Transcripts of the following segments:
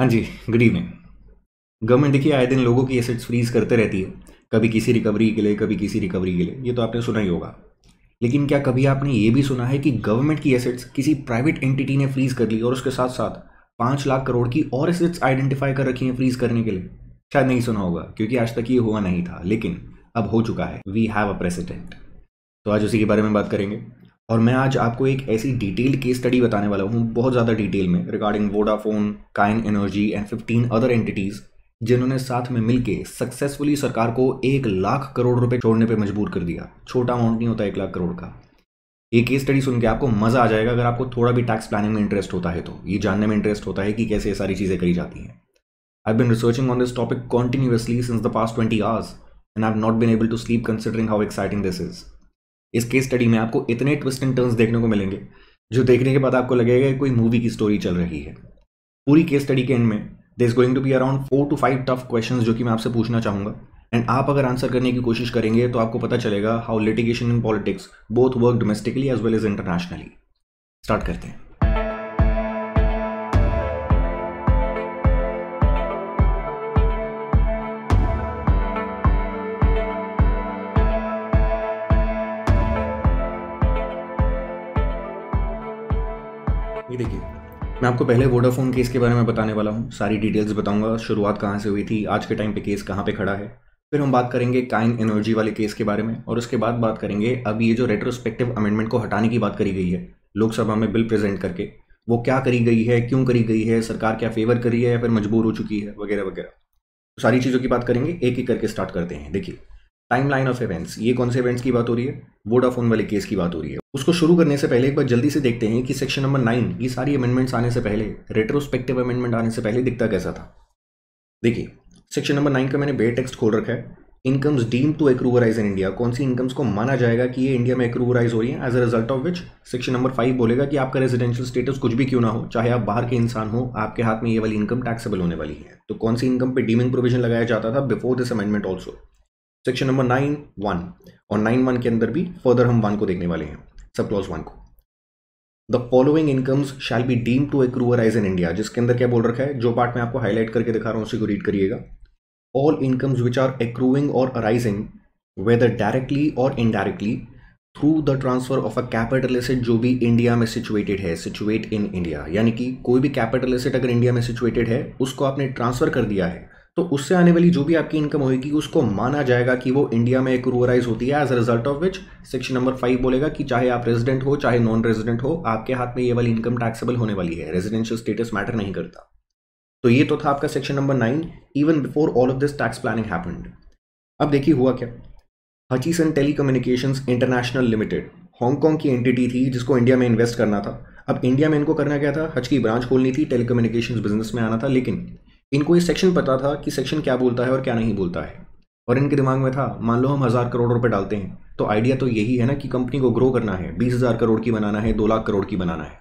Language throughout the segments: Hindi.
हाँ जी गुड इवनिंग गवर्नमेंट देखिए आए दिन लोगों की एसेट्स फ्रीज करते रहती है कभी किसी रिकवरी के लिए कभी किसी रिकवरी के लिए ये तो आपने सुना ही होगा लेकिन क्या कभी आपने ये भी सुना है कि गवर्नमेंट की एसेट्स किसी प्राइवेट एंटिटी ने फ्रीज कर ली और उसके साथ साथ पाँच लाख करोड़ की और एसेट्स आइडेंटिफाई कर रखी हैं फ्रीज करने के लिए शायद नहीं सुना होगा क्योंकि आज तक ये हुआ नहीं था लेकिन अब हो चुका है वी हैव अ प्रेसिडेंट तो आज उसी के बारे में बात करेंगे और मैं आज आपको एक ऐसी डिटेल्ड केस स्टडी बताने वाला हूँ बहुत ज़्यादा डिटेल में regarding Vodafone Cairn energy and fifteen other entities जिन्होंने साथ में मिलकर सक्सेसफुली सरकार को एक लाख करोड़ रुपए छोड़ने पर मजबूर कर दिया छोटा अमाउंट नहीं होता एक लाख करोड़ का ये केस स्टडी सुन के आपको मज़ा आ जाएगा अगर आपको थोड़ा भी टैक्स प्लानिंग में इंटरेस्ट होता है तो ये जानने में इंटरेस्ट होता है कि कैसे ये सारी चीज़ें करी जाती हैं I been researching on this topic continuously since the past twenty hours and I not been able to sleep considering how exciting this is इस केस स्टडी में आपको इतने ट्विस्ट एंड टर्न्स देखने को मिलेंगे जो देखने के बाद आपको लगेगा कोई मूवी की स्टोरी चल रही है पूरी केस स्टडी के एंड में there is going to be around four to five tough question जो कि मैं आपसे पूछना चाहूंगा एंड आप अगर आंसर करने की कोशिश करेंगे तो आपको पता चलेगा how litigation in politics both work domestically as well as internationally start करते हैं ये देखिए मैं आपको पहले वोडाफोन केस के बारे में बताने वाला हूँ सारी डिटेल्स बताऊंगा शुरुआत कहाँ से हुई थी आज के टाइम पे केस कहाँ पे खड़ा है फिर हम बात करेंगे काइन एनर्जी वाले केस के बारे में और उसके बाद बात करेंगे अब ये जो रेट्रोस्पेक्टिव अमेंडमेंट को हटाने की बात करी गई है लोकसभा में बिल प्रेजेंट करके वो क्या करी गई है क्यों करी गई है सरकार क्या फेवर करी है या फिर मजबूर हो चुकी है वगैरह वगैरह तो सारी चीज़ों की बात करेंगे एक एक करके स्टार्ट करते हैं देखिए टाइमलाइन ऑफ इवेंट्स ये कौन से इवेंट्स की बात हो रही है वोडाफोन वाले केस की बात हो रही है उसको शुरू करने से पहले एक बार जल्दी से देखते हैं कि सेक्शन नंबर नाइन ये सारी अमेंडमेंट्स आने से पहले रेट्रोस्पेक्टिव अमेंडमेंट आने से पहले दिखता कैसा था देखिए सेक्शन नंबर नाइन का मैंने बे टेक्स खोल रखा है incomes deem to accrue or arise in India कौन सी इनकम्स को माना जाएगा कि ये इंडिया में एक्रूवराइज हो रही है as a result of which section number five बोलेगा कि आपका रेजिडेंशियल स्टेटस कुछ भी क्यों ना हो चाहे आप बाहर के इंसान हो आपके हाथ में ये वाली इनकम टैक्सेबल होने वाली है तो कौन सी इनकम पे डीमिंग प्रोविजन लगाया जाता था before this amendment also section number nine one और नाइन वन के अंदर भी फर्दर हम वन को देखने वाले हैं सब क्लॉज वन को the following incomes shall be deem to accrue as in India जिसके अंदर क्या बोल रखा है जो पार्ट में आपको हाईलाइट करके दिखा रहा हूँ उसी को रीड करिएगा all incomes which are accruing और अराइजिंग वेदर डायरेक्टली और indirectly through the transfer of a capital asset जो भी इंडिया में सिचुएटेड है सिचुएट इन इंडिया यानी कि कोई भी कैपिटल एसेट अगर इंडिया में सिचुएटेड है उसको आपने ट्रांसफर कर दिया है तो उससे आने वाली जो भी आपकी इनकम होगी उसको माना जाएगा कि वो इंडिया में एक एक्रूअराइज होती है as a result of which section number five बोलेगा कि चाहे आप रेजिडेंट हो चाहे नॉन रेजिडेंट हो आपके हाथ में ये वाली इनकम टैक्सेबल होने वाली है रेजिडेंशियल स्टेटस मैटर नहीं करता तो ये तो था आपका section number nine even before all of this tax planning happened अब देखिए हुआ क्या Hutchison telecommunication international limited Hong Kong की एंटिटी थी जिसको इंडिया में इन्वेस्ट करना था अब इंडिया में इनको करना क्या था हच की ब्रांच खोलनी थी टेलीकम्युनिकेशंस बिजनेस में आना था लेकिन इनको ये सेक्शन पता था कि सेक्शन क्या बोलता है और क्या नहीं बोलता है और इनके दिमाग में था मान लो हम हज़ार करोड़ रुपए डालते हैं तो आइडिया तो यही है ना कि कंपनी को ग्रो करना है बीस हज़ार करोड़ की बनाना है दो लाख करोड़ की बनाना है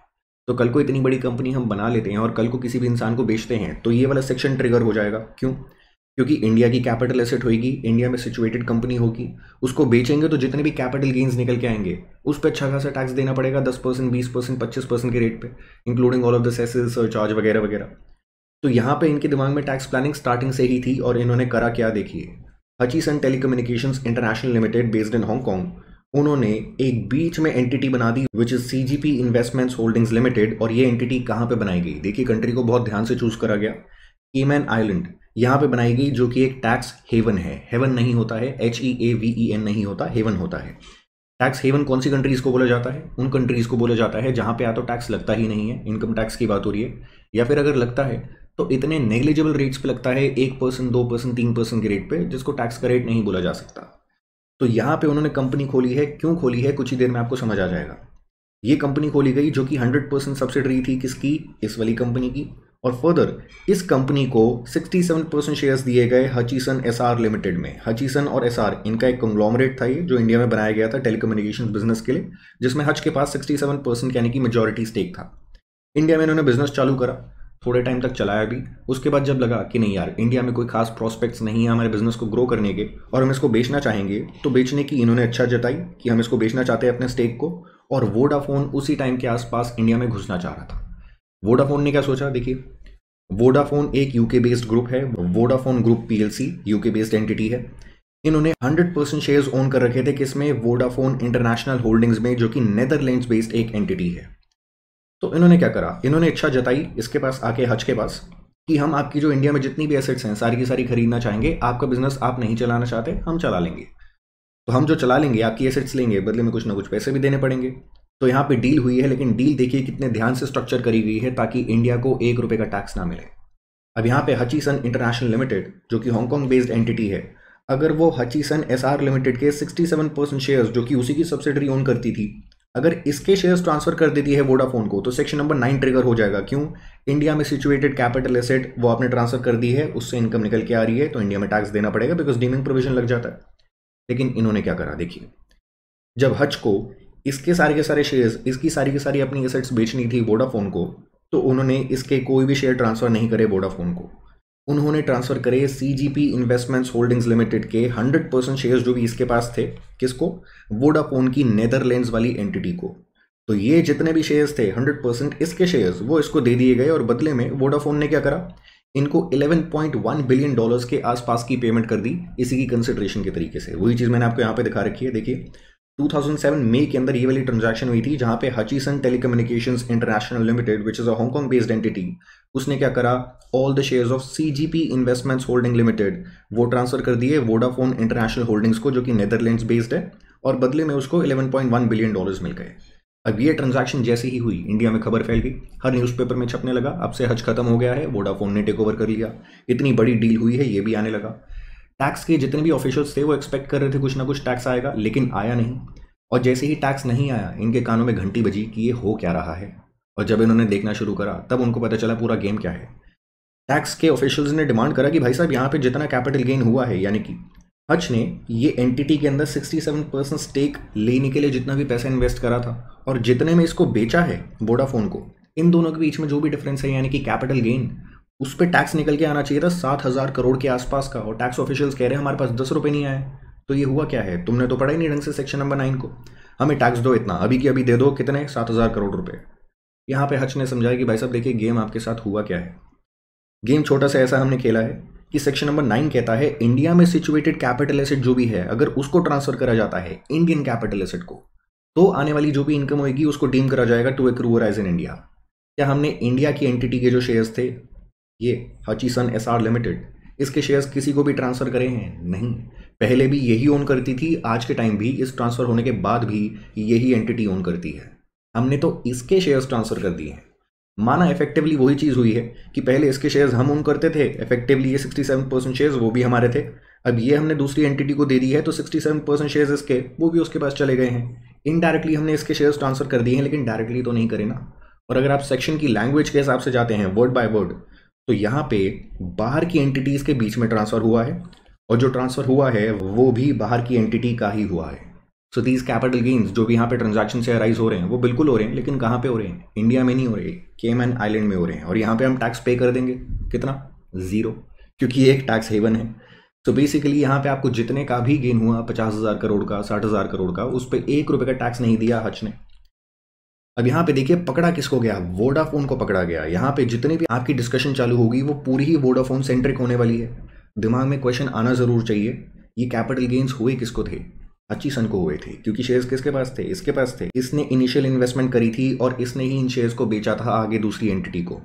तो कल को इतनी बड़ी कंपनी हम बना लेते हैं और कल को किसी भी इंसान को बेचते हैं तो ये वाला सेक्शन ट्रिगर हो जाएगा क्यों क्योंकि इंडिया की कैपिटल एसेट होगी इंडिया में सिचुएटेड कंपनी होगी उसको बेचेंगे तो जितने भी कैपिटल गेन्स निकल के आएंगे उस पर अच्छा खासा टैक्स देना पड़ेगा दस परसेंट बीस परसेंट पच्चीस परसेंट के रेट पे including all of the cesses charge वगैरह वगैरह तो यहाँ पे इनके दिमाग में टैक्स प्लानिंग स्टार्टिंग से ही थी और इन्होंने करा क्या देखिए and telecommunication international limited based in Hong Kong उन्होंने एक बीच में एंटिटी बना दी which is C G P investments holdings limited और ये एंटिटी कहाँ पे बनाई गई देखिए कंट्री को बहुत ध्यान से चूज करा गया कीमैन आइलैंड यहाँ पे बनाई गई जो कि एक टैक्स हेवन है हेवन नहीं होता है H E A V E N नहीं होता हेवन होता है टैक्स हेवन कौन सी कंट्रीज़ को बोला जाता है उन कंट्रीज़ को बोला जाता है जहां पे या तो टैक्स लगता ही नहीं है इनकम टैक्स की बात हो रही है या फिर अगर लगता है तो इतने नेग्लिजिबल रेट्स पे लगता है एक परसेंट दो परसेंट तीन परसेंट के रेट पे जिसको टैक्स का रेट नहीं बोला जा सकता तो यहाँ पे उन्होंने कंपनी खोली है क्यों खोली है कुछ ही देर में आपको समझ आ जाएगा ये कंपनी खोली गई जो कि हंड्रेड परसेंट सब्सिडरी थी किसकी इस वाली कंपनी की और फर्दर इस कंपनी को 67 परसेंट शेयर्स दिए गए हचीसन एस लिमिटेड में हचीसन और एस इनका एक कंग्लॉमरेट था ये जो इंडिया में बनाया गया था टेलीकम्युनिकेशन बिजनेस के लिए जिसमें हच के पास सेवन परसेंट यानी कि मेजोरिटी स्टेक था इंडिया में इन्होंने बिजनेस चालू करा थोड़े टाइम तक चलाया भी उसके बाद जब लगा कि नहीं यार इंडिया में कोई खास प्रोस्पेक्ट्स नहीं है हमारे बिजनेस को ग्रो करने के और हम इसको बेचना चाहेंगे तो बेचने की इन्होंने अच्छा जताई कि हम इसको बेचना चाहते हैं अपने स्टेक को और वोडाफोन उसी टाइम के आसपास इंडिया में घुसना चाह रहा था वोडाफोन ने क्या सोचा देखिए वोडाफोन एक यूके बेस्ड ग्रुप है Vodafone group PLC UK based entity है इन्होंने 100 परसेंट शेयर ओन कर रखे थे किसमें वोडाफोन इंटरनेशनल होल्डिंग्स में जो कि नेदरलैंड्स बेस्ड एक एंटिटी है तो इन्होंने क्या करा इन्होंने इच्छा जताई इसके पास आके हज के पास कि हम आपकी जो इंडिया में जितनी भी एसेट्स हैं सारी की सारी खरीदना चाहेंगे आपका बिजनेस आप नहीं चलाना चाहते हम चला लेंगे तो हम जो चला लेंगे आपकी एसेट्स लेंगे बदले में कुछ ना कुछ पैसे भी देने पड़ेंगे तो यहाँ पे डील हुई है लेकिन डील देखिए कितने ध्यान से स्ट्रक्चर करी गई है ताकि इंडिया को एक रुपये का टैक्स ना मिले अब यहाँ पे सन इंटरनेशनल लिमिटेड जो कि हांगकॉन्ग बेस्ड एंटिटी है अगर वो सन एस लिमिटेड के 67 परसेंट शेयर्स जो कि उसी की सब्सिडरी ओन करती थी अगर इसके शेयर्स ट्रांसफर कर देती है वोडाफोन को तो सेक्शन नंबर नाइन ट्रिगर हो जाएगा क्यों इंडिया में सिचुएटेड कैपिटल एसेट वो आपने ट्रांसफर कर दी है उससे इनकम निकल के आ रही है तो इंडिया में टैक्स देना पड़ेगा बिकॉज डीमिंग प्रोविजन लग जाता है लेकिन इन्होंने क्या करा देखिए जब हज को इसके सारे के सारे शेयर्स इसकी सारी की सारी अपनी एसेट्स बेचनी थी वोडाफोन को तो उन्होंने इसके कोई भी शेयर ट्रांसफर नहीं करे वोडाफोन को उन्होंने ट्रांसफ़र करे C G P investments holdings limited के 100 परसेंट शेयर्स जो भी इसके पास थे किसको वोडाफोन की नेदरलैंड्स वाली एंटिटी को तो ये जितने भी शेयर्स थे 100 परसेंट इसके शेयर्स वो इसको दे दिए गए और बदले में वोडाफोन ने क्या करा इनको 11.1 बिलियन डॉलर्स के आसपास की पेमेंट कर दी इसी की कंसिडरेशन के तरीके से वही चीज़ मैंने आपको यहाँ पे दिखा रखी है देखिए 2007 मई के अंदर ये वाली ट्रांजैक्शन हुई थी जहां पे Hutchison telecommunications international limited which is a Hong Kong based entity उसने क्या करा all the shares of C G P investments holding limited वो ट्रांसफर कर दिए वोडाफोन इंटरनेशनल होल्डिंग्स को जो कि नेदरलैंड्स बेस्ड है और बदले में उसको 11.1 बिलियन डॉलर्स मिल गए अब ये ट्रांजैक्शन जैसे ही हुई इंडिया में खबर फैल गई हर न्यूज़पेपर में छपने लगा अब से हज खत्म हो गया है वोडाफोन ने टेक ओवर कर लिया इतनी बड़ी डील हुई है ये भी आने लगा टैक्स के जितने भी ऑफिशियल्स थे वो एक्सपेक्ट कर रहे थे कुछ ना कुछ टैक्स आएगा लेकिन आया नहीं और जैसे ही टैक्स नहीं आया इनके कानों में घंटी बजी कि ये हो क्या रहा है और जब इन्होंने देखना शुरू करा तब उनको पता चला पूरा गेम क्या है टैक्स के ऑफिशियल्स ने डिमांड करा कि भाई साहब यहाँ पे जितना कैपिटल गेन हुआ है यानी कि हच ने ये एंटिटी के अंदर 67 परसेंट स्टेक लेने के लिए जितना भी पैसा इन्वेस्ट करा था और जितने में इसको बेचा है वोडाफोन को इन दोनों के बीच में जो भी डिफरेंस है यानी कि कैपिटल गेन उस पर टैक्स निकल के आना चाहिए था सात हज़ार करोड़ के आसपास का और टैक्स ऑफिशियल्स कह रहे हैं हमारे पास दस रुपये नहीं आए तो ये हुआ क्या है तुमने तो पढ़ा ही नहीं ढंग से सेक्शन नंबर नाइन को हमें टैक्स दो इतना अभी की अभी दे दो कितने सात हज़ार करोड़ रुपये यहाँ पे हच ने समझाया कि भाई साहब देखिए गेम आपके साथ हुआ क्या है गेम छोटा सा ऐसा हमने खेला है कि सेक्शन नंबर नाइन कहता है इंडिया में सिचुएटेड कैपिटल एसेट जो भी है अगर उसको ट्रांसफर करा जाता है इंडियन कैपिटल एसेट को तो आने वाली जो भी इनकम होगी उसको डीम करा जाएगा to accrue as in India क्या हमने इंडिया की एंटिटी के जो शेयर्स थे ये सन एस आर लिमिटेड इसके शेयर्स किसी को भी ट्रांसफर करे हैं नहीं पहले भी यही ओन करती थी आज के टाइम भी इस ट्रांसफर होने के बाद भी यही एंटिटी ओन करती है हमने तो इसके शेयर्स ट्रांसफर कर दिए हैं माना इफेक्टिवली वही चीज़ हुई है कि पहले इसके शेयर्स हम ओन करते थे इफेक्टिवली ये 67 परसेंट शेयर्स वो भी हमारे थे अब ये हमने दूसरी एंटिटी को दे दी है तो 67 परसेंट शेयर्स इसके वो भी उसके पास चले गए हैं इनडायरेक्टली हमने इसके शेयर्स ट्रांसफ़र कर दिए हैं लेकिन डायरेक्टली तो नहीं करे ना और अगर आप सेक्शन की लैंग्वेज के हिसाब से जाते हैं वर्ड बाय वर्ड तो यहाँ पे बाहर की एंटिटीज़ के बीच में ट्रांसफ़र हुआ है और जो ट्रांसफ़र हुआ है वो भी बाहर की एंटिटी का ही हुआ है सो दीज कैपिटल गेन्स जो भी यहाँ पे ट्रांजेक्शन से अराइज हो रहे हैं वो बिल्कुल हो रहे हैं लेकिन कहाँ पे हो रहे हैं इंडिया में नहीं हो रहे केमैन आइलैंड में हो रहे हैं और यहाँ पे हम टैक्स पे कर देंगे कितना ज़ीरो क्योंकि ये एक टैक्स हेवन है सो बेसिकली यहाँ पे आपको जितने का भी गेन हुआ पचास हज़ार करोड़ का साठ हज़ार करोड़ का उस पर एक रुपये का टैक्स नहीं दिया हच ने अब यहाँ पे देखिए पकड़ा किसको गया वोडाफोन को पकड़ा गया यहाँ पे जितने भी आपकी डिस्कशन चालू होगी वो पूरी ही वोडाफोन सेंट्रिक होने वाली है दिमाग में क्वेश्चन आना ज़रूर चाहिए ये कैपिटल गेन्स हुए किसको थे अच्छी सन को हुए थे क्योंकि शेयर्स किसके पास थे इसके पास थे इसने इनिशियल इन्वेस्टमेंट करी थी और इसने ही इन शेयर्स को बेचा था आगे दूसरी एंटिटी को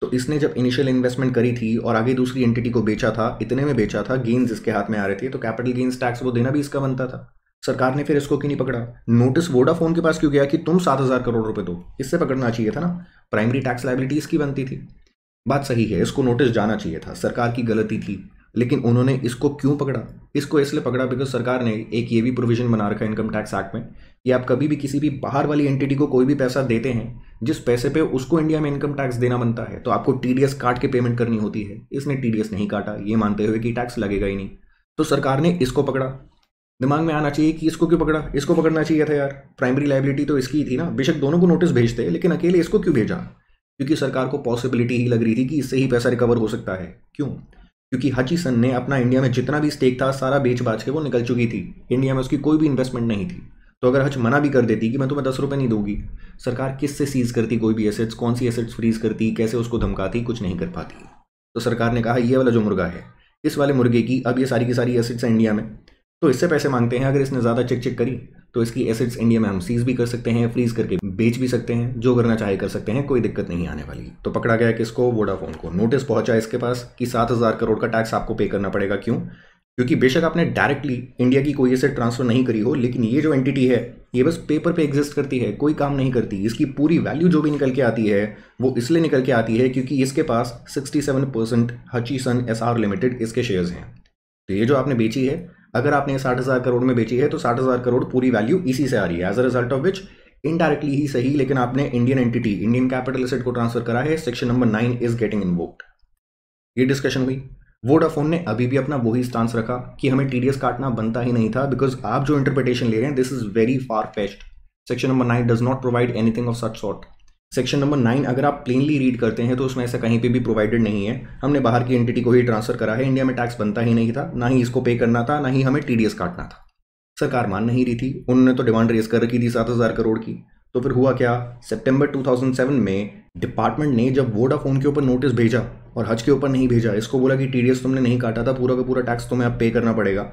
तो इसने जब इनिशियल इन्वेस्टमेंट करी थी और आगे दूसरी एंटिटी को बेचा था इतने में बेचा था गेंस इसके हाथ में आ रहे थे तो कैपिटल गेंस टैक्स वो देना भी इसका बनता था सरकार ने फिर इसको क्यों नहीं पकड़ा नोटिस वोडाफोन के पास क्यों गया कि तुम सात हज़ार करोड़ रुपए दो इससे पकड़ना चाहिए था ना प्राइमरी टैक्स लाइबिलिटी इसकी बनती थी बात सही है इसको नोटिस जाना चाहिए था सरकार की गलती थी लेकिन उन्होंने इसको क्यों पकड़ा इसको इसलिए पकड़ा बिकॉज सरकार ने एक ये भी प्रोविजन बना रखा है इनकम टैक्स एक्ट में कि आप कभी भी किसी भी बाहर वाली एंटिटी को कोई भी पैसा देते हैं जिस पैसे पे उसको इंडिया में इनकम टैक्स देना बनता है तो आपको टी काट के पेमेंट करनी होती है इसने टी नहीं काटा ये मानते हुए कि टैक्स लगेगा ही नहीं तो सरकार ने इसको पकड़ा दिमाग में आना चाहिए कि इसको क्यों पकड़ा इसको पकड़ना चाहिए था यार प्राइमरी लाइबिलिटी तो इसकी ही थी ना बेशक दोनों को नोटिस भेजते लेकिन अकेले इसको क्यों भेजा क्योंकि सरकार को पॉसिबिलिटी ही लग रही थी कि इससे ही पैसा रिकवर हो सकता है क्यों क्योंकि हचीसन ने अपना इंडिया में जितना भी स्टेक था सारा बेच बाच के वो निकल चुकी थी इंडिया में उसकी कोई भी इन्वेस्टमेंट नहीं थी तो अगर हच मना भी कर देती कि मैं तुम्हें दस रुपये नहीं दूंगी सरकार किस से सीज करती कोई भी एसेट्स कौन सी एसेट्स फ्रीज करती कैसे उसको धमकाती कुछ नहीं कर पाती तो सरकार ने कहा ये वाला जो मुर्गा है इस वाले मुर्गे की अब ये सारी की सारी एसेट्स हैं इंडिया में तो इससे पैसे मांगते हैं अगर इसने ज़्यादा चेक चेक करी तो इसकी एसेट्स इंडिया में हम सीज भी कर सकते हैं फ्रीज करके बेच भी सकते हैं जो करना चाहे कर सकते हैं कोई दिक्कत नहीं आने वाली तो पकड़ा गया किसको वोडाफोन को नोटिस पहुंचा इसके पास कि सात हज़ार करोड़ का टैक्स आपको पे करना पड़ेगा क्यों क्योंकि बेशक आपने डायरेक्टली इंडिया की कोई एसेट ट्रांसफर नहीं करी हो लेकिन ये जो एंटिटी है ये बस पेपर पे एग्जिस्ट करती है कोई काम नहीं करती इसकी पूरी वैल्यू जो भी निकल के आती है वो इसलिए निकल के आती है क्योंकि इसके पास 67 percent Hutchison S limited इसके शेयर्स हैं तो ये जो आपने बेची है अगर आपने साठ हज़ार करोड़ में बेची है तो साठ हज़ार करोड़ पूरी वैल्यू इसी से आ रही है as a result of which indirectly ही सही लेकिन आपने Indian entity Indian capital asset को ट्रांसफर करा है section number nine is getting invoked ये डिस्कशन हुई वोडाफोन ने अभी भी अपना वही स्टांस रखा कि हमें टीडीएस काटना बनता ही नहीं था बिकॉज आप जो इंटरप्रिटेशन ले रहे हैं this is very far fetched section number nine does not provide anything of such sort section number nine अगर आप प्लेनली रीड करते हैं तो उसमें ऐसा कहीं पे भी प्रोवाइडेड नहीं है हमने बाहर की एंटिटी को ही ट्रांसफर करा है इंडिया में टैक्स बनता ही नहीं था ना ही इसको पे करना था ना ही हमें टी काटना था सरकार मान नहीं रही थी उन्होंने तो डिमांड रेस कर रखी थी सात हज़ार करोड़ की तो फिर हुआ क्या सितंबर 2007 में डिपार्टमेंट ने जब वोडाफोन के ऊपर नोटिस भेजा और हज के ऊपर नहीं भेजा इसको बोला कि टी तुमने नहीं काटा था पूरा का पूरा टैक्स तुम्हें अब पे करना पड़ेगा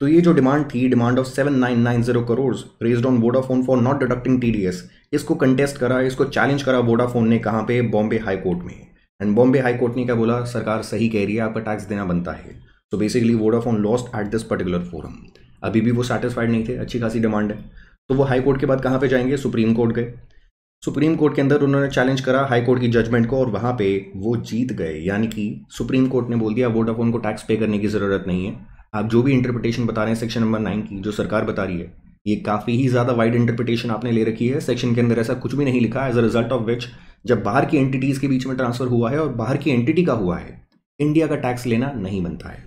तो ये जो डिमांड थी demand of 7990 crore raised on Vodafone for not deducting TDS इसको कंटेस्ट करा इसको चैलेंज करा वोडाफोन ने कहाँ पे बॉम्बे हाई कोर्ट में एंड बॉम्बे हाई कोर्ट ने क्या बोला सरकार सही कह रही है आपका टैक्स देना बनता है so basically Vodafone lost at this particular forum अभी भी वो सेटिस्फाइड नहीं थे अच्छी खासी डिमांड है तो वो हाई कोर्ट के बाद कहाँ पे जाएंगे सुप्रीम कोर्ट गए सुप्रीम कोर्ट के अंदर उन्होंने चैलेंज करा हाई कोर्ट की जजमेंट को और वहाँ पे वो जीत गए यानी कि सुप्रीम कोर्ट ने बोल दिया वोडाफोन को टैक्स पे करने की ज़रूरत नहीं है आप जो भी इंटरप्रिटेशन बता रहे हैं सेक्शन नंबर नाइन की जो सरकार बता रही है ये काफ़ी ही ज़्यादा वाइड इंटरप्रिटेशन आपने ले रखी है सेक्शन के अंदर ऐसा कुछ भी नहीं लिखा as a result of which जब बाहर की एंटिटीज़ के बीच में ट्रांसफ़र हुआ है और बाहर की एंटिटी का हुआ है इंडिया का टैक्स लेना नहीं बनता है